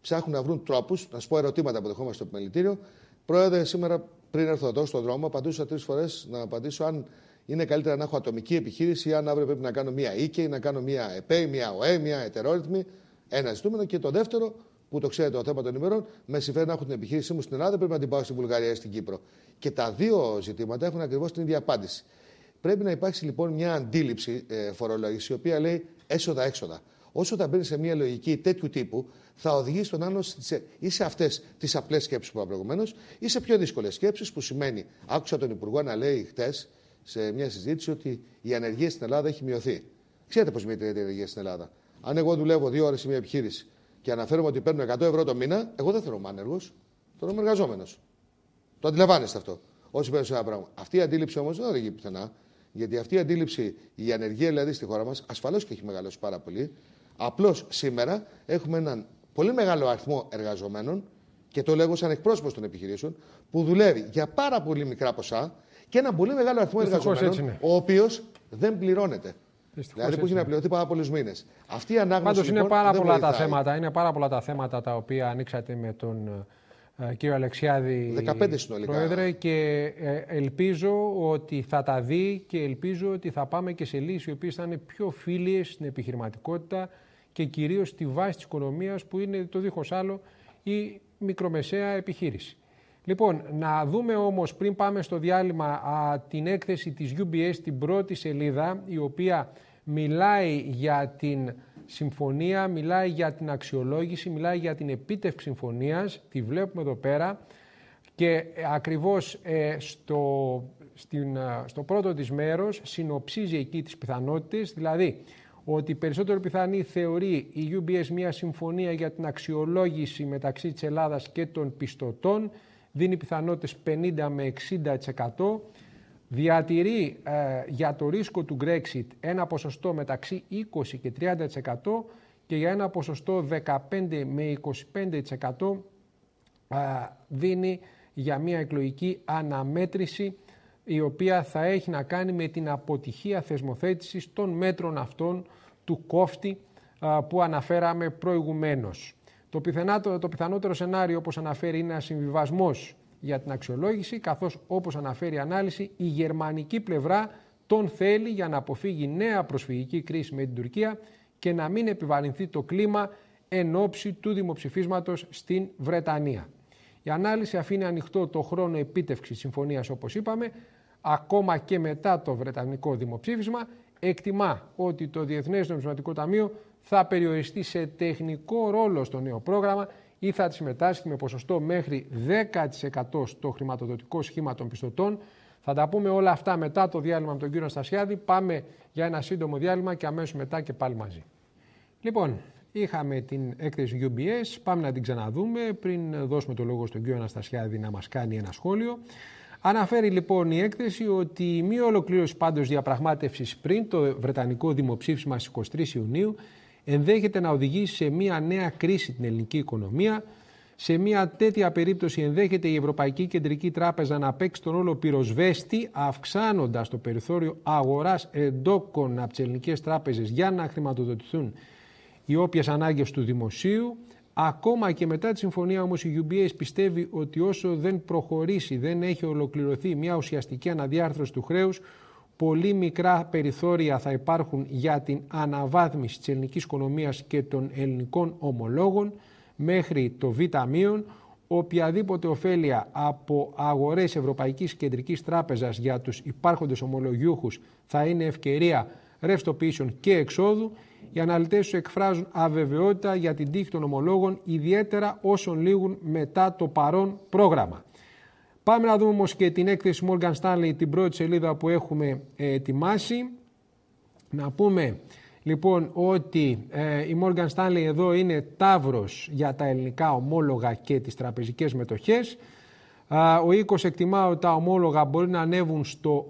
ψάχνουν να βρουν τρόπους. Να σου πω ερωτήματα που δεχόμαστε στο επιμελητήριο. Πρόεδρε, σήμερα πριν έρθω εδώ στον δρόμο, απαντούσα τρεις φορές να απαντήσω αν είναι καλύτερα να έχω ατομική επιχείρηση ή αν αύριο πρέπει να κάνω μία οίκη ή να κάνω μία ΕΠΕ, μία ΟΕ, μία ετερόρυθμη. Ένα ζητούμενο. Και το δεύτερο, που το ξέρετε το θέμα των ημερών, με συμφέρει να έχω την επιχείρησή μου στην Ελλάδα, πρέπει να την πάω στην Βουλγαρία ή στην Κύπρο. Και τα δύο ζητήματα έχουν ακριβώς την ίδια απάντηση. Πρέπει να υπάρξει λοιπόν μια αντίληψη ε, φορολόγηση, η οποία λέει έσοδα-έξοδα. Όσο τα μπαίνει σε μια λογική τέτοιου τύπου, θα οδηγεί τον άλλον σε, ή σε αυτές τις απλές σκέψεις που είπα προηγουμένως, ή σε πιο δύσκολες σκέψεις, που σημαίνει, άκουσα τον Υπουργό να λέει χτες σε μια συζήτηση ότι η ανεργία στην Ελλάδα έχει μειωθεί. Ξέρετε πώς μειώνεται η ανεργία στην Ελλάδα. Αν εγώ δουλεύω δύο ώρες σε μια επιχείρηση και αναφέρω ότι παίρνω 100 ευρώ το μήνα, εγώ δεν θέλω άνεργο, Θέλω εργαζόμενος. Το αντιλαμβάνεστε αυτό. Όσοι παίρνουν σε ένα πράγμα. Αυτή η αντίληψη όμως δεν οδηγεί πουθενά. Γιατί αυτή η αντίληψη, η ανεργία δηλαδή στη χώρα μας, ασφαλώς και έχει μεγαλώσει πάρα πολύ. Απλώς σήμερα έχουμε έναν πολύ μεγάλο αριθμό εργαζομένων, και το λέγω σαν εκπρόσωπος των επιχειρήσεων, που δουλεύει για πάρα πολύ μικρά ποσά και έναν πολύ μεγάλο αριθμό εργαζομένων, ο οποίος δεν πληρώνεται. Δυστυχώς δηλαδή που έχει να πληρωθεί πάρα πολλούς μήνες. Αυτή η ανάγνωση. Πάντως είναι λοιπόν, πάρα Είναι πάρα πολλά τα θέματα τα οποία ανοίξατε με τον ε, ε, κύριο Αλεξιάδη, Πρόεδρε, και ε, ελπίζω ότι θα τα δει και ελπίζω ότι θα πάμε και σε λύσεις οι οποίες θα είναι πιο φίλες στην επιχειρηματικότητα και κυρίως στη βάση της οικονομίας που είναι το δίχως άλλο η μικρομεσαία επιχείρηση. Λοιπόν, να δούμε όμως πριν πάμε στο διάλειμμα την έκθεση της UBS, την πρώτη σελίδα, η οποία μιλάει για την συμφωνία, μιλάει για την αξιολόγηση, μιλάει για την επίτευξη συμφωνίας, τη βλέπουμε εδώ πέρα και ε, ακριβώς ε, στο, στην, ε, στο πρώτο της μέρος συνοψίζει εκεί τις πιθανότητες, δηλαδή ότι περισσότερο πιθανή θεωρεί η UBS μια συμφωνία για την αξιολόγηση μεταξύ της Ελλάδας και των πιστωτών, δίνει πιθανότητες 50 με 60%, διατηρεί ε, για το ρίσκο του Brexit ένα ποσοστό μεταξύ 20 και 30% και για ένα ποσοστό 15 με 25% ε, δίνει για μια εκλογική αναμέτρηση η οποία θα έχει να κάνει με την αποτυχία θεσμοθέτησης των μέτρων αυτών του κόφτη ε, που αναφέραμε προηγουμένως. Το, πιθανότερο, το πιθανότερο σενάριο, όπως αναφέρει, είναι ένας συμβιβασμός για την αξιολόγηση, καθώς όπως αναφέρει η ανάλυση, η γερμανική πλευρά τον θέλει για να αποφύγει νέα προσφυγική κρίση με την Τουρκία και να μην επιβαρυνθεί το κλίμα εν ώψη του δημοψηφίσματος στην Βρετανία. Η ανάλυση αφήνει ανοιχτό το χρόνο επίτευξης συμφωνίας όπως είπαμε, ακόμα και μετά το Βρετανικό δημοψήφισμα, εκτιμά ότι το Διεθνές Νομισματικό Ταμείο θα περιοριστεί σε τεχνικό ρόλο στο νέο πρόγραμμα ή θα συμμετάσχει με ποσοστό μέχρι 10% στο χρηματοδοτικό σχήμα των πιστωτών. Θα τα πούμε όλα αυτά μετά το διάλειμμα με τον κύριο Στασιάδη. Πάμε για ένα σύντομο διάλειμμα και αμέσως μετά και πάλι μαζί. Λοιπόν, είχαμε την έκθεση UBS, πάμε να την ξαναδούμε πριν δώσουμε το λόγο στον κύριο Αναστασιάδη να μας κάνει ένα σχόλιο. Αναφέρει λοιπόν η έκθεση ότι η μη ολοκλήρωση πάντως διαπραγμάτευσης πριν το Βρετανικό Δημοψήφισμα στις 23 Ιουνίου ενδέχεται να οδηγήσει σε μια νέα κρίση την ελληνική οικονομία. Σε μια τέτοια περίπτωση ενδέχεται η Ευρωπαϊκή Κεντρική Τράπεζα να παίξει τον ρόλο πυροσβέστη, αυξάνοντας το περιθώριο αγοράς εντόκων από τις ελληνικές τράπεζες για να χρηματοδοτηθούν οι όποιες ανάγκες του δημοσίου. Ακόμα και μετά τη συμφωνία όμως η UBS πιστεύει ότι όσο δεν προχωρήσει, δεν έχει ολοκληρωθεί μια ουσιαστική αναδιάρθρωση του χρέους, πολύ μικρά περιθώρια θα υπάρχουν για την αναβάθμιση της ελληνικής οικονομίας και των ελληνικών ομολόγων μέχρι το Β' οποιαδήποτε ωφέλεια από αγορές Ευρωπαϊκής Κεντρικής Τράπεζας για τους υπάρχοντες ομολογιούχους θα είναι ευκαιρία ρευστοποιήσεων και εξόδου. Οι αναλυτές τους εκφράζουν αβεβαιότητα για την τύχη των ομολόγων, ιδιαίτερα όσων λήγουν μετά το παρόν πρόγραμμα. Πάμε να δούμε όμως και την έκθεση Morgan Stanley, την πρώτη σελίδα που έχουμε ε, ετοιμάσει. Να πούμε λοιπόν ότι ε, η Morgan Stanley εδώ είναι τάβρος για τα ελληνικά ομόλογα και τις τραπεζικές μετοχές. Ο οίκος εκτιμά ότι τα ομόλογα μπορεί να ανέβουν στο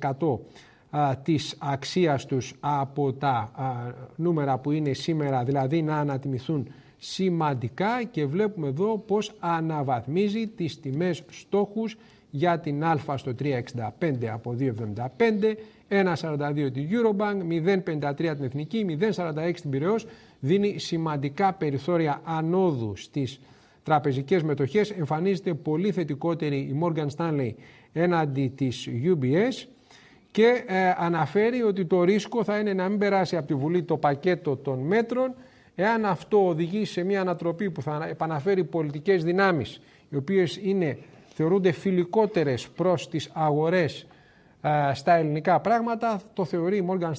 81% της αξίας τους από τα νούμερα που είναι σήμερα, δηλαδή να ανατιμηθούν σημαντικά και βλέπουμε εδώ πως αναβαθμίζει τις τιμές στόχους για την Α στο 3,65 από 2,75, 1,42 την Eurobank, 0,53 την Εθνική, 0,46 την Πυραιός, δίνει σημαντικά περιθώρια ανόδου στις τραπεζικές μετοχές. Εμφανίζεται πολύ θετικότερη η Morgan Stanley έναντι της UBS και ε, αναφέρει ότι το ρίσκο θα είναι να μην περάσει από τη Βουλή το πακέτο των μέτρων Εάν αυτό οδηγεί σε μια ανατροπή που θα επαναφέρει πολιτικές δυνάμεις, οι οποίες είναι, θεωρούνται φιλικότερες προς τις αγορές στα ελληνικά πράγματα, το θεωρεί η Μόργαν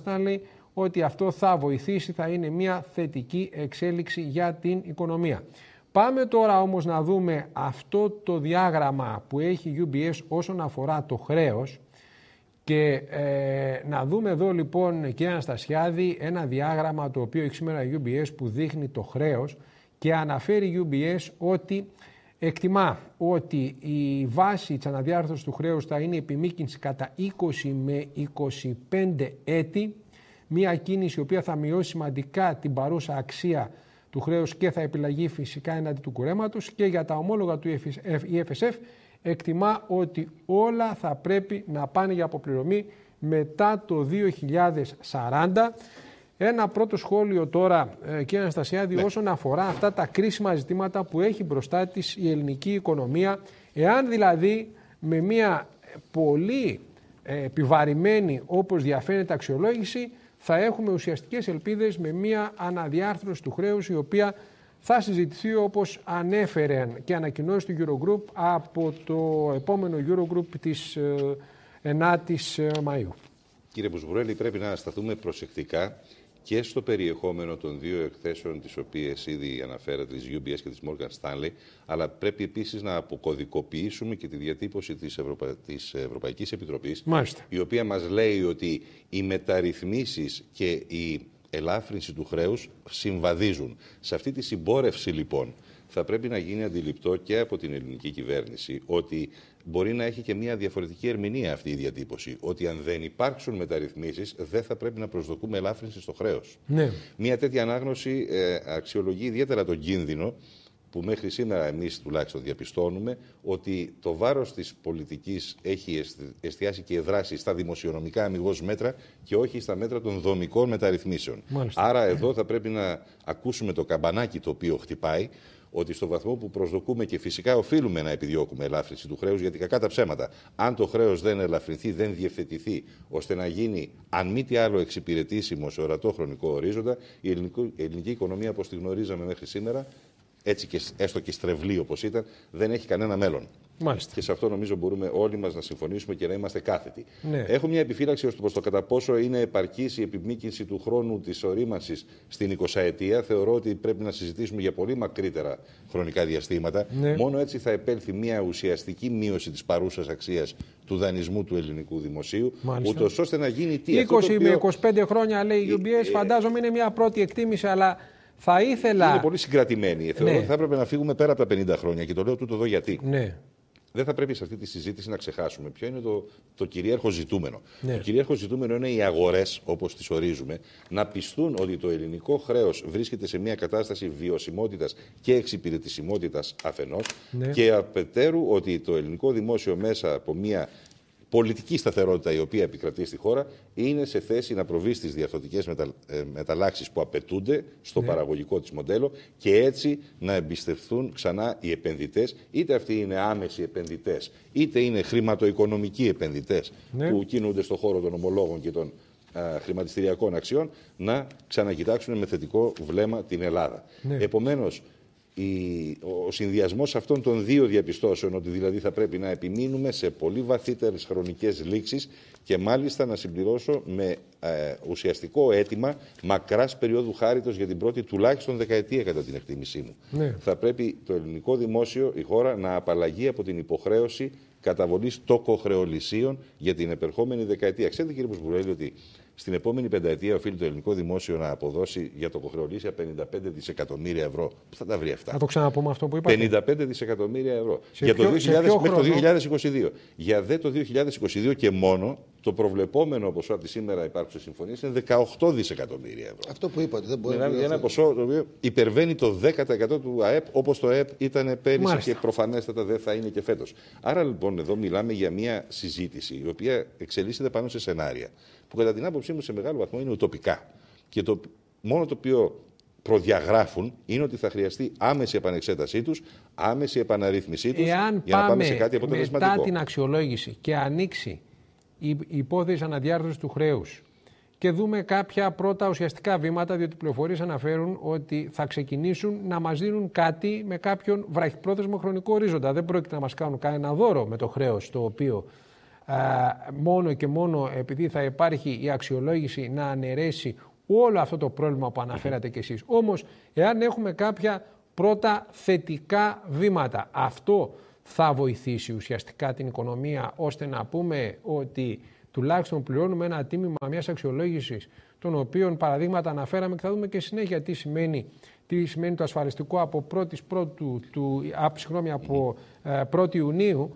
ότι αυτό θα βοηθήσει, θα είναι μια θετική εξέλιξη για την οικονομία. Πάμε τώρα όμως να δούμε αυτό το διάγραμμα που έχει UBS όσον αφορά το χρέος και ε, να δούμε εδώ λοιπόν και Αναστασιάδη ένα διάγραμμα το οποίο έχει σήμερα η UBS που δείχνει το χρέος και αναφέρει η UBS ότι εκτιμά ότι η βάση της αναδιάρθρωσης του χρέους θα είναι επιμήκυνση κατά 20 με 25 έτη, μια κίνηση η οποία θα μειώσει σημαντικά την παρούσα αξία του χρέους και θα επιλαγεί φυσικά έναντι του κουρέματος και για τα ομόλογα του EFSF εκτιμά ότι όλα θα πρέπει να πάνε για αποπληρωμή μετά το 2040. Ένα πρώτο σχόλιο τώρα, ε, κύριε Αναστασιάδη, ναι. όσον αφορά αυτά τα κρίσιμα ζητήματα που έχει μπροστά της η ελληνική οικονομία, εάν δηλαδή με μια πολύ ε, επιβαρημένη όπως διαφαίνεται αξιολόγηση θα έχουμε ουσιαστικές ελπίδες με μια αναδιάρθρωση του χρέους η οποία θα συζητηθεί όπως ανέφεραν και ανακοινώσει του Eurogroup από το επόμενο Eurogroup της 9ης ε, ε, Μαΐου. Κύριε Μπουσβουρέλη, πρέπει να σταθούμε προσεκτικά και στο περιεχόμενο των δύο εκθέσεων τις οποίες ήδη αναφέρατε, της UBS και της Morgan Stanley, αλλά πρέπει επίσης να αποκωδικοποιήσουμε και τη διατύπωση της, Ευρωπα... της Ευρωπαϊκής Επιτροπής, η οποία μας λέει ότι οι μεταρρυθμίσεις και οι ελάφρυνση του χρέους συμβαδίζουν. Σε αυτή τη συμπόρευση λοιπόν θα πρέπει να γίνει αντιληπτό και από την ελληνική κυβέρνηση ότι μπορεί να έχει και μια διαφορετική ερμηνεία αυτή η διατύπωση. Ότι αν δεν υπάρξουν μεταρρυθμίσεις, δεν θα πρέπει να προσδοκούμε ελάφρυνση στο χρέος. Ναι. Μια τέτοια ανάγνωση ε, αξιολογεί ιδιαίτερα τον κίνδυνο που μέχρι σήμερα εμείς τουλάχιστον διαπιστώνουμε ότι το βάρος της πολιτικής έχει εστιάσει και δράσει στα δημοσιονομικά αμυγός μέτρα και όχι στα μέτρα των δομικών μεταρρυθμίσεων. Άρα εδώ ναι. θα πρέπει να ακούσουμε το καμπανάκι το οποίο χτυπάει ότι στο βαθμό που προσδοκούμε και φυσικά οφείλουμε να επιδιώκουμε ελάφρυνση του χρέους, γιατί κακά τα ψέματα. Αν το χρέος δεν ελαφρυνθεί, δεν διευθετηθεί, ώστε να γίνει, αν μη τι άλλο, εξυπηρετήσιμο σε ορατό χρονικό ορίζοντα, η ελληνική, η ελληνική οικονομία, όπως τη γνωρίζαμε μέχρι σήμερα, έτσι και έστω και στρεβλή όπως ήταν, δεν έχει κανένα μέλλον. Μάλιστα. Και σε αυτό νομίζω μπορούμε όλοι μας να συμφωνήσουμε και να είμαστε κάθετοι. Ναι. Έχω μια επιφύλαξη ως προ το κατά πόσο είναι επαρκής η επιμήκυνση του χρόνου της ορίμανσης στην 20 ετία. Θεωρώ ότι πρέπει να συζητήσουμε για πολύ μακρύτερα χρονικά διαστήματα. Ναι. Μόνο έτσι θα επέλθει μια ουσιαστική μείωση της παρούσας αξίας του δανεισμού του ελληνικού δημοσίου, ούτως ώστε να γίνει τι. 20 με 25 χρόνια λέει η UBS, ε, ε, φαντάζομαι είναι μια πρώτη εκτίμηση, αλλά θα Είναι πολύ συγκρατημένη. Ε, θεωρώ ότι ναι. θα έπρεπε να φύγουμε πέρα από τα 50 χρόνια και το λέω τούτο εδώ γιατί. Ναι. Δεν θα πρέπει σε αυτή τη συζήτηση να ξεχάσουμε ποιο είναι το, το κυρίαρχο ζητούμενο. Ναι. Το κυρίαρχο ζητούμενο είναι οι αγορές, όπως τις ορίζουμε, να πιστούν ότι το ελληνικό χρέος βρίσκεται σε μια κατάσταση βιωσιμότητας και εξυπηρετησιμότητας αφενός ναι. και απετέρου ότι το ελληνικό δημόσιο μέσα από μια πολιτική σταθερότητα η οποία επικρατεί στη χώρα είναι σε θέση να προβεί στις διαρθρωτικέ ε, μεταλλάξεις που απαιτούνται στο ναι. παραγωγικό της μοντέλο και έτσι να εμπιστευθούν ξανά οι επενδυτές, είτε αυτοί είναι άμεσοι επενδυτές, είτε είναι χρηματοοικονομικοί επενδυτές ναι. που κινούνται στον χώρο των ομολόγων και των χρηματιστηριακών αξιών, να ξανακοιτάξουν με θετικό βλέμμα την Ελλάδα. Ναι. Επομένως, ο συνδυασμός αυτών των δύο διαπιστώσεων, ότι δηλαδή θα πρέπει να επιμείνουμε σε πολύ βαθύτερες χρονικές λήξεις και μάλιστα να συμπληρώσω με ε, ουσιαστικό αίτημα μακράς περίοδου χάριτος για την πρώτη τουλάχιστον δεκαετία, κατά την εκτίμησή μου. Ναι. Θα πρέπει το ελληνικό δημόσιο, η χώρα, να απαλλαγεί από την υποχρέωση καταβολής τόκο χρεολυσίων για την επερχόμενη δεκαετία. Ξέρετε, κύριε ότι στην επόμενη πενταετία οφείλει το ελληνικό δημόσιο να αποδώσει για το κοχρεολύσια 55 δισεκατομμύρια ευρώ. Πού θα τα βρει αυτά. Θα το ξαναπούμε αυτό που είπατε. 55 δισεκατομμύρια ευρώ. Σε για ποιο, το 2000, μέχρι το 2022. Για δε το 2022 και μόνο το προβλεπόμενο ποσό από τη σήμερα υπάρχουσα συμφωνίες είναι 18 δισεκατομμύρια ευρώ. Αυτό που είπατε δεν μπορεί να είναι. Ένα ποσό το οποίο υπερβαίνει το 10% του ΑΕΠ όπως το ΑΕΠ ήταν πέρυσι Μάλιστα. και προφανέστατα δεν θα είναι και φέτος. Άρα λοιπόν εδώ μιλάμε για μια συζήτηση η οποία εξελίσσεται πάνω σε σενάρια που κατά την άποψή μου σε μεγάλο βαθμό είναι ουτοπικά. Και το μόνο το οποίο προδιαγράφουν είναι ότι θα χρειαστεί άμεση επανεξέτασή τους, άμεση επαναρρύθμισή τους για να πάμε σε κάτι αποτελεσματικό. Μετά την αξιολόγηση και ανοίξει η υπόθεση αναδιάρθρωσης του χρέους και δούμε κάποια πρώτα ουσιαστικά βήματα, διότι οι πληροφορίες αναφέρουν ότι θα ξεκινήσουν να μας δίνουν κάτι με κάποιον βραχυπρόθεσμο χρονικό ορίζοντα. Δεν πρόκειται να μας κάνουν κανένα δώρο με το χρέος το οποίο μόνο και μόνο επειδή θα υπάρχει η αξιολόγηση να αναιρέσει όλο αυτό το πρόβλημα που αναφέρατε κι εσείς. Όμως, εάν έχουμε κάποια πρώτα θετικά βήματα, αυτό θα βοηθήσει ουσιαστικά την οικονομία ώστε να πούμε ότι τουλάχιστον πληρώνουμε ένα τίμημα μιας αξιολόγησης των οποίων παραδείγματα αναφέραμε και θα δούμε και συνέχεια τι σημαίνει, τι σημαίνει το ασφαλιστικό από 1η ε, Ιουνίου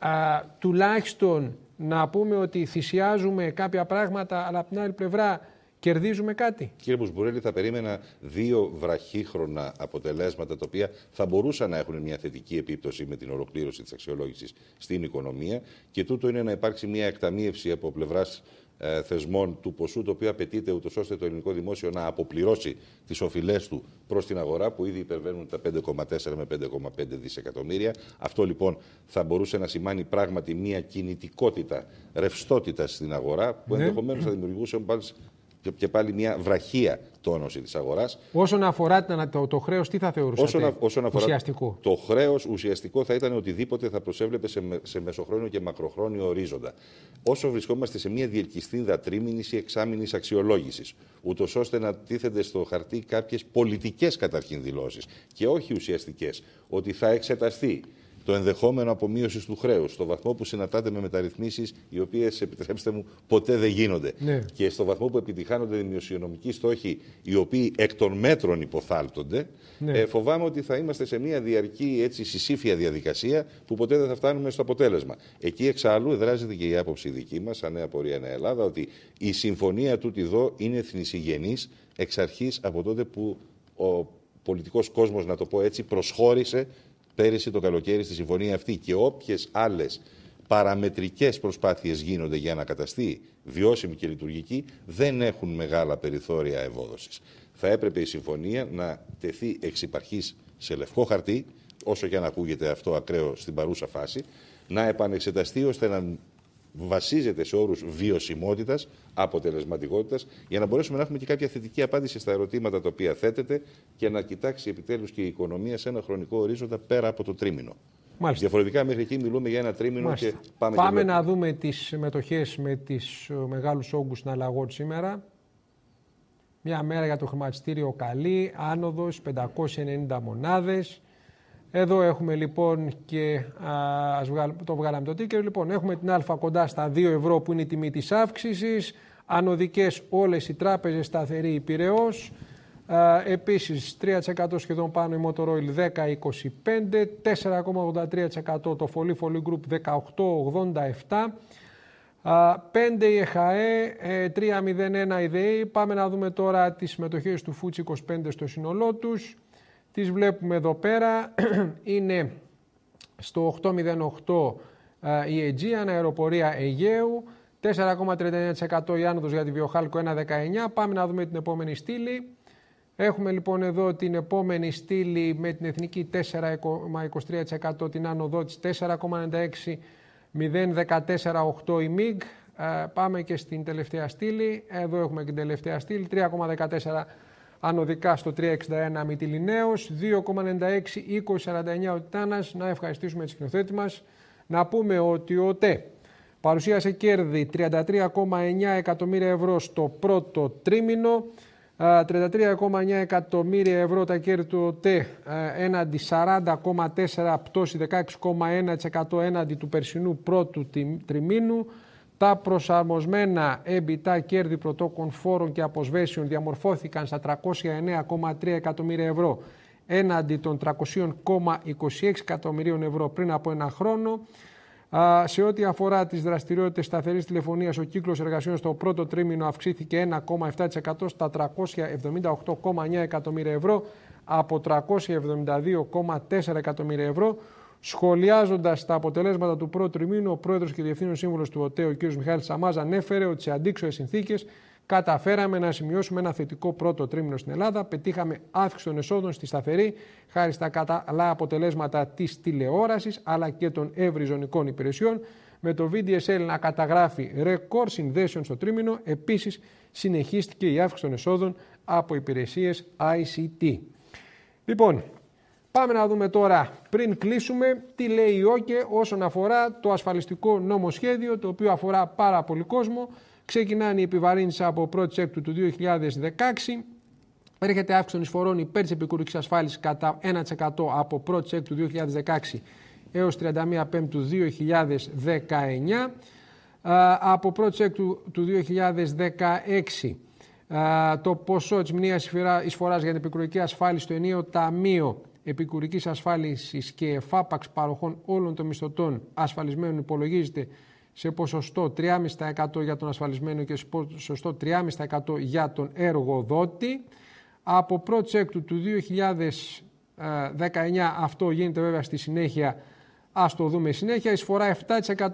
α, τουλάχιστον να πούμε ότι θυσιάζουμε κάποια πράγματα, αλλά από την άλλη πλευρά κερδίζουμε κάτι. Κύριε Μπουσμπουρέλη, θα περίμενα δύο βραχύχρονα αποτελέσματα τα οποία θα μπορούσαν να έχουν μια θετική επίπτωση με την ολοκλήρωση της αξιολόγησης στην οικονομία. Και τούτο είναι να υπάρξει μια εκταμείευση από πλευράς ε, θεσμών του ποσού το οποίο απαιτείται ούτως ώστε το ελληνικό δημόσιο να αποπληρώσει τις οφειλές του προς την αγορά που ήδη υπερβαίνουν τα 5,4 με 5,5 δισεκατομμύρια. Αυτό λοιπόν θα μπορούσε να σημάνει πράγματι μια κινητικότητα, ρευστότητα στην αγορά που ενδεχομένω ναι. ενδεχομένως θα δημιουργούσε και πάλι μια βραχία της αγοράς. Όσον αφορά το, το χρέος, τι θα θεωρούσατε όσον, όσον αφορά ουσιαστικό. Το χρέος ουσιαστικό θα ήταν οτιδήποτε θα προσέβλεπε σε, μεσοχρόνιο και μακροχρόνιο ορίζοντα. Όσο βρισκόμαστε σε μια διελκυστίδα τρίμηνης ή εξάμηνης αξιολόγησης, ούτως ώστε να τίθενται στο χαρτί κάποιες πολιτικές καταρχήν δηλώσεις και όχι ουσιαστικές, ότι θα εξεταστεί το ενδεχόμενο απομείωσης του χρέους, στο βαθμό που συναντάται με μεταρρυθμίσεις οι οποίες, επιτρέψτε μου, ποτέ δεν γίνονται. Ναι. Και στο βαθμό που επιτυχάνονται δημοσιονομικοί στόχοι, οι οποίοι εκ των μέτρων υποθάλπτονται, ναι. ε, φοβάμαι ότι θα είμαστε σε μια διαρκή έτσι, συσήφια διαδικασία που ποτέ δεν θα φτάνουμε στο αποτέλεσμα. Εκεί εξάλλου εδράζεται και η άποψη δική μας, σαν Νέα Πορεία Νέα Ελλάδα, ότι η συμφωνία τούτη εδώ είναι θνησιγενής εξ αρχής από τότε που ο πολιτικός κόσμος, να το πω έτσι, προσχώρησε πέρυσι το καλοκαίρι στη συμφωνία αυτή και όποιες άλλες παραμετρικές προσπάθειες γίνονται για να καταστεί βιώσιμη και λειτουργική, δεν έχουν μεγάλα περιθώρια ευόδοσης. Θα έπρεπε η συμφωνία να τεθεί εξ σε λευκό χαρτί, όσο και αν ακούγεται αυτό ακραίο στην παρούσα φάση, να επανεξεταστεί ώστε να βασίζεται σε όρους βιωσιμότητας, αποτελεσματικότητας, για να μπορέσουμε να έχουμε και κάποια θετική απάντηση στα ερωτήματα τα οποία θέτεται και να κοιτάξει επιτέλους και η οικονομία σε ένα χρονικό ορίζοντα πέρα από το τρίμηνο. Μάλιστα. Διαφορετικά, μέχρι εκεί μιλούμε για ένα τρίμηνο Μάλιστα. και πάμε Πάμε να δούμε τις συμμετοχές με του ε, μεγάλους όγκους συναλλαγών σήμερα. Μια μέρα για το χρηματιστήριο καλή, άνοδος 590 μονάδες, εδώ έχουμε λοιπόν και α, ας το βγάλαμε το ticker. Λοιπόν, έχουμε την Α κοντά στα 2 ευρώ που είναι η τιμή της αύξησης. Ανοδικές όλες οι τράπεζες σταθερή η Α, επίσης 3% σχεδόν πάνω η Motor Oil 10,25. 4,83% το Folly Folly Group 18,87%. 5 η ΕΧΑΕ, 3,01 η ΔΕΗ. Πάμε να δούμε τώρα τις συμμετοχές του Φούτς 25 στο σύνολό τους. Τις βλέπουμε εδώ πέρα, είναι στο 808 η Αιτζία, αεροπορία Αιγαίου, 4,39% η άνοδος για τη Βιοχάλκο 1,19. Πάμε να δούμε την επόμενη στήλη. Έχουμε λοιπόν εδώ την επόμενη στήλη με την εθνική 4,23% την άνοδό της 4,96% 0,14,8 η ΜΙΓ. Πάμε και στην τελευταία στήλη. Εδώ έχουμε και την τελευταία στήλη, 3,14% Ανωδικά στο 361 μητυλινεο 296 2,96-2049 ο Τιτάνας. Να ευχαριστήσουμε τη σκηνοθέτη μας. Να πούμε ότι ο ΤΕ παρουσίασε κέρδη 33,9 εκατομμύρια ευρώ στο πρώτο τρίμηνο. 33,9 εκατομμύρια ευρώ τα κέρδη του ΟΤΕ έναντι 40,4 πτώση 16,1% έναντι του περσινού πρώτου τριμήνου. Τα προσαρμοσμένα εμπιτά κέρδη πρωτόκων φόρων και αποσβέσεων διαμορφώθηκαν στα 309,3 εκατομμύρια ευρώ έναντι των 300,26 εκατομμυρίων ευρώ πριν από ένα χρόνο. Σε ό,τι αφορά τις δραστηριότητες σταθερής τηλεφωνίας, ο κύκλος εργασιών στο πρώτο τρίμηνο αυξήθηκε 1,7% στα 378,9 εκατομμύρια ευρώ από 372,4 εκατομμύρια ευρώ. Σχολιάζοντας τα αποτελέσματα του πρώτου τριμήνου, ο πρόεδρος και διευθύνων σύμβουλος του ΟΤΕ, ο κ. Μιχάλη Σαμάζ, ανέφερε ότι σε αντίξωες συνθήκες καταφέραμε να σημειώσουμε ένα θετικό πρώτο τρίμηνο στην Ελλάδα. Πετύχαμε αύξηση των εσόδων στη σταθερή, χάρη στα καλά αποτελέσματα της τηλεόρασης αλλά και των ευρυζωνικών υπηρεσιών. Με το VDSL να καταγράφει ρεκόρ συνδέσεων στο τρίμηνο, επίσης συνεχίστηκε η αύξηση των εσόδων από υπηρεσίες ICT. Λοιπόν, Πάμε να δούμε τώρα, πριν κλείσουμε, τι λέει η ΟΚΕ όσον αφορά το ασφαλιστικό νομοσχέδιο, το οποίο αφορά πάρα πολύ κόσμο. Ξεκινάνε η επιβαρύνσει από 1η του 2016. Έρχεται αύξηση των εισφορών υπέρ της επικουρικής ασφάλισης κατά 1% από 1η του 2016 έως 31 Πέμπτου 2019. Από 1η του 2016 το ποσό της μνήας εισφοράς για την επικουρική ασφάλιση στο ενίο ταμείο επικουρικής ασφάλισης και εφάπαξ παροχών όλων των μισθωτών ασφαλισμένων υπολογίζεται σε ποσοστό 3,5% για τον ασφαλισμένο και σε ποσοστό 3,5% για τον εργοδότη. Από έκτου του 2019 αυτό γίνεται βέβαια στη συνέχεια Ας το δούμε συνέχεια. Εισφορά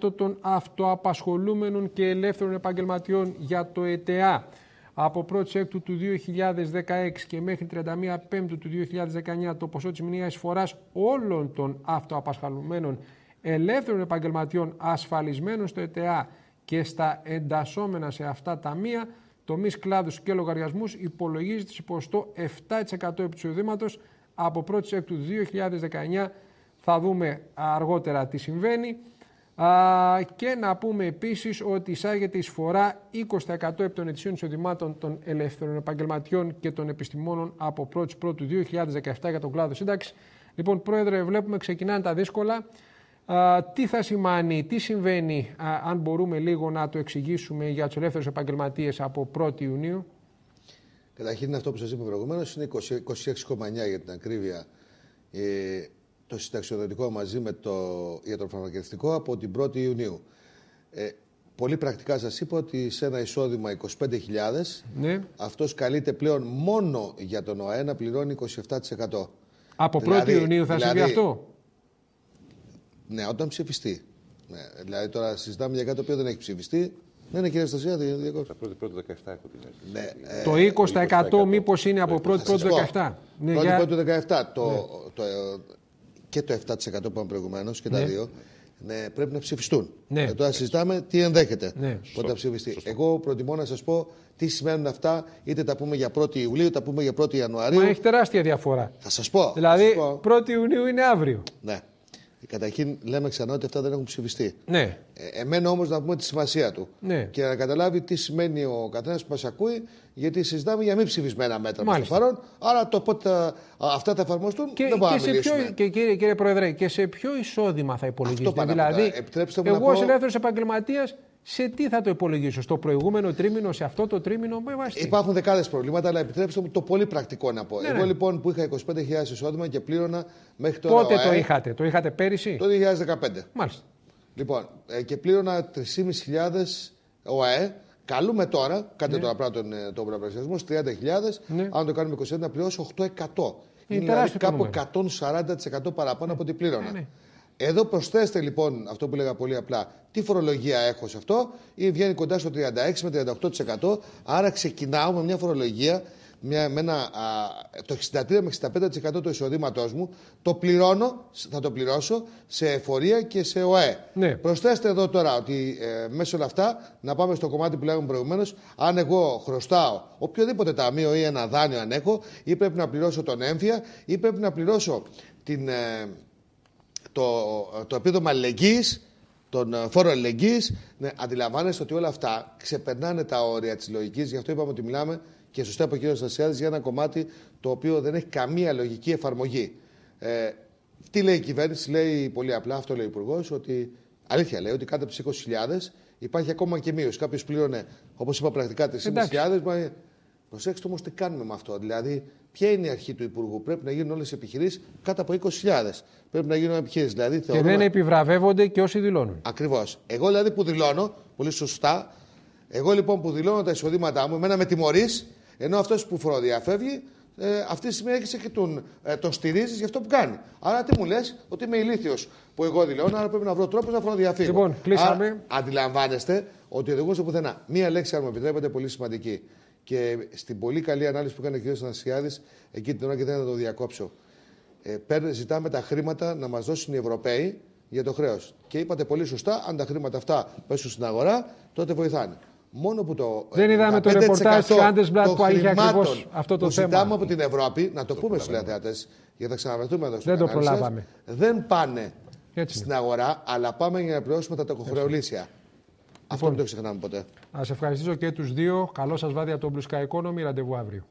7% των αυτοαπασχολούμενων και ελεύθερων επαγγελματιών για το ΕΤΑ από 1η Έκτου του 2016 και μέχρι 31 Πέμπτου του 2019 το ποσό της μηνιαίας εισφοράς όλων των αυτοαπασχαλουμένων ελεύθερων επαγγελματιών ασφαλισμένων στο ΕΤΑ και στα εντασσόμενα σε αυτά ταμεία, τομεί κλάδου και λογαριασμούς υπολογίζεται σε ποστό 7% επί απο από 1η του 2019. Θα δούμε αργότερα τι συμβαίνει και να πούμε επίσης ότι εισάγεται εισφορά 20% επί των ετησίων εισοδημάτων των ελεύθερων επαγγελματιών και των επιστημόνων από 1η Πρώτου 2017 για τον κλάδο σύνταξης. Λοιπόν, Πρόεδρε, βλέπουμε ξεκινάνε τα δύσκολα. τι θα σημαίνει, τι συμβαίνει, αν μπορούμε λίγο να το εξηγήσουμε για τους ελεύθερους επαγγελματίες από 1η Ιουνίου. Καταρχήν, αυτό που σας είπα προηγουμένως είναι 26,9 για την ακρίβεια ε, το συνταξιοδοτικό μαζί με το ιατροφαρμακευτικό από την 1η Ιουνίου. Ε, πολύ πρακτικά σας είπα ότι σε ένα εισόδημα 25.000 ναι. αυτός καλείται πλέον μόνο για τον ΟΑΕ να πληρώνει 27%. Από 1η δηλαδή, Ιουνίου θα δηλαδή, συμβεί αυτό. Ναι, όταν ψηφιστεί. Ναι, δηλαδή τώρα συζητάμε για κάτι το οποίο δεν έχει ψηφιστεί. Ναι, ναι, κύριε Στασία, δεν είναι Τα πρώτη πρώτη 17 έχω την ναι, ε, Το 20%, 20% μήπως είναι από πρώτη πρώτη 17. Ναι, πρώτη πρώτη 17. Το, ναι. το, και το 7% που είπαμε προηγουμένως και τα ναι. δύο, ναι, πρέπει να ψηφιστούν. Ναι. Ε, τώρα συζητάμε τι ενδέχεται ναι. πότε θα ψηφιστεί. Εγώ προτιμώ να σας πω τι σημαίνουν αυτά, είτε τα πούμε για 1η Ιουλίου, είτε τα πούμε για 1η Ιανουαρίου. Μα έχει τεράστια διαφορά. Θα σας πω. Δηλαδή, 1η Ιουνίου είναι αύριο. Ναι. Καταρχήν, λέμε ξανά ότι αυτά δεν έχουν ψηφιστεί. Ναι. Ε, εμένα όμως να πούμε τη σημασία του. Ναι. Και να καταλάβει τι σημαίνει ο καθένας που μας ακούει, γιατί συζητάμε για μη ψηφισμένα μέτρα προς το παρόν. Άρα το πότε αυτά θα εφαρμοστούν και, δεν πάμε να και κύριε, κύριε Πρόεδρε, και σε ποιο εισόδημα θα υπολογίσετε. δηλαδή, ε, εγώ ως ελεύθερος επαγγελματίας σε τι θα το υπολογίσω, στο προηγούμενο τρίμηνο, σε αυτό το τρίμηνο, με βάση. Υπάρχουν δεκάδες προβλήματα, αλλά επιτρέψτε μου το πολύ πρακτικό να πω. Ναι, Εγώ ναι. λοιπόν που είχα 25.000 εισόδημα και πλήρωνα μέχρι τώρα. Πότε το είχατε, το είχατε πέρυσι. Το 2015. Μάλιστα. Λοιπόν, ε, και πλήρωνα 3.500 ΟΑΕ. Καλούμε τώρα, κάντε ναι. τώρα πράγμα τον, ε, τον 30.000. Ναι. Αν το κάνουμε 21, να πληρώσω 8%. Είναι, δηλαδή κάπου 140% παραπάνω από ό,τι πλήρωνα. Εδώ προσθέστε λοιπόν αυτό που λέγα πολύ απλά. Τι φορολογία έχω σε αυτό, ή βγαίνει κοντά στο 36 με 38%. Άρα ξεκινάω με μια φορολογία, μια, με ένα, το 63 με 65% του εισοδήματός μου. Το πληρώνω, θα το πληρώσω σε εφορία και σε ΟΕ. Ναι. Προσθέστε εδώ τώρα ότι ε, μέσα όλα αυτά, να πάμε στο κομμάτι που λέγαμε προηγουμένως, αν εγώ χρωστάω οποιοδήποτε ταμείο ή ένα δάνειο αν έχω, ή πρέπει να πληρώσω τον έμφυα, ή πρέπει να πληρώσω την. Ε, το, το επίδομα αλληλεγγύης, τον ε, φόρο αλληλεγγύης, ναι, αντιλαμβάνεστε ότι όλα αυτά ξεπερνάνε τα όρια της λογικής, γι' αυτό είπαμε ότι μιλάμε και σωστά από κύριο Στασιάδης για ένα κομμάτι το οποίο δεν έχει καμία λογική εφαρμογή. Ε, τι λέει η κυβέρνηση, λέει πολύ απλά, αυτό λέει ο Υπουργός, ότι αλήθεια λέει ότι κάτω από τις 20.000 υπάρχει ακόμα και μείωση. Κάποιος πλήρωνε, όπως είπα πρακτικά, μα ε, Προσέξτε όμως τι κάνουμε με αυτό. Δηλαδή, Ποια είναι η αρχή του Υπουργού, Πρέπει να γίνουν όλες οι επιχειρήσεις κάτω από 20.000. Πρέπει να γίνουν επιχειρήσεις. Δηλαδή, Και δεν επιβραβεύονται και όσοι δηλώνουν. Ακριβώς. Εγώ δηλαδή που δηλώνω, πολύ σωστά, εγώ λοιπόν που δηλώνω τα εισοδήματά μου, εμένα με τιμωρείς, ενώ αυτός που φοροδιαφεύγει, ε, αυτή τη στιγμή έχει και τον, ε, τον στηρίζεις για αυτό που κάνει. Άρα τι μου λες, ότι είμαι ηλίθιος που εγώ δηλώνω, άρα πρέπει να βρω τρόπο να φοροδιαφύγω. Λοιπόν, κλείσαμε. αντιλαμβάνεστε ότι οδηγούσε πουθενά. Μία λέξη, αν μου επιτρέπετε, πολύ σημαντική. Και στην πολύ καλή ανάλυση που έκανε ο κ. Στανασιάδη, εκεί την ώρα και δεν θα το διακόψω. Ε, παίρνε, ζητάμε τα χρήματα να μας δώσουν οι Ευρωπαίοι για το χρέος. Και είπατε πολύ σωστά, αν τα χρήματα αυτά πέσουν στην αγορά, τότε βοηθάνε. Μόνο που το. Ε, δεν είδαμε το ρεπορτάζ του Άντεσμπλατ που είχε ακριβώς αυτό το θέμα. Ζητάμε από την Ευρώπη, να το, πούμε στους τηλεθεατέ, γιατί θα ξαναβρεθούμε εδώ στο Δεν το δεν πάνε στην αγορά, αλλά πάμε για να πληρώσουμε τα τοκοχρεολύσια. Αυτό μην λοιπόν, το ξεχνάμε ποτέ. Να σε ευχαριστήσω και τους δύο. Καλό σας βράδυ από τον Blue Sky Economy. Ραντεβού αύριο.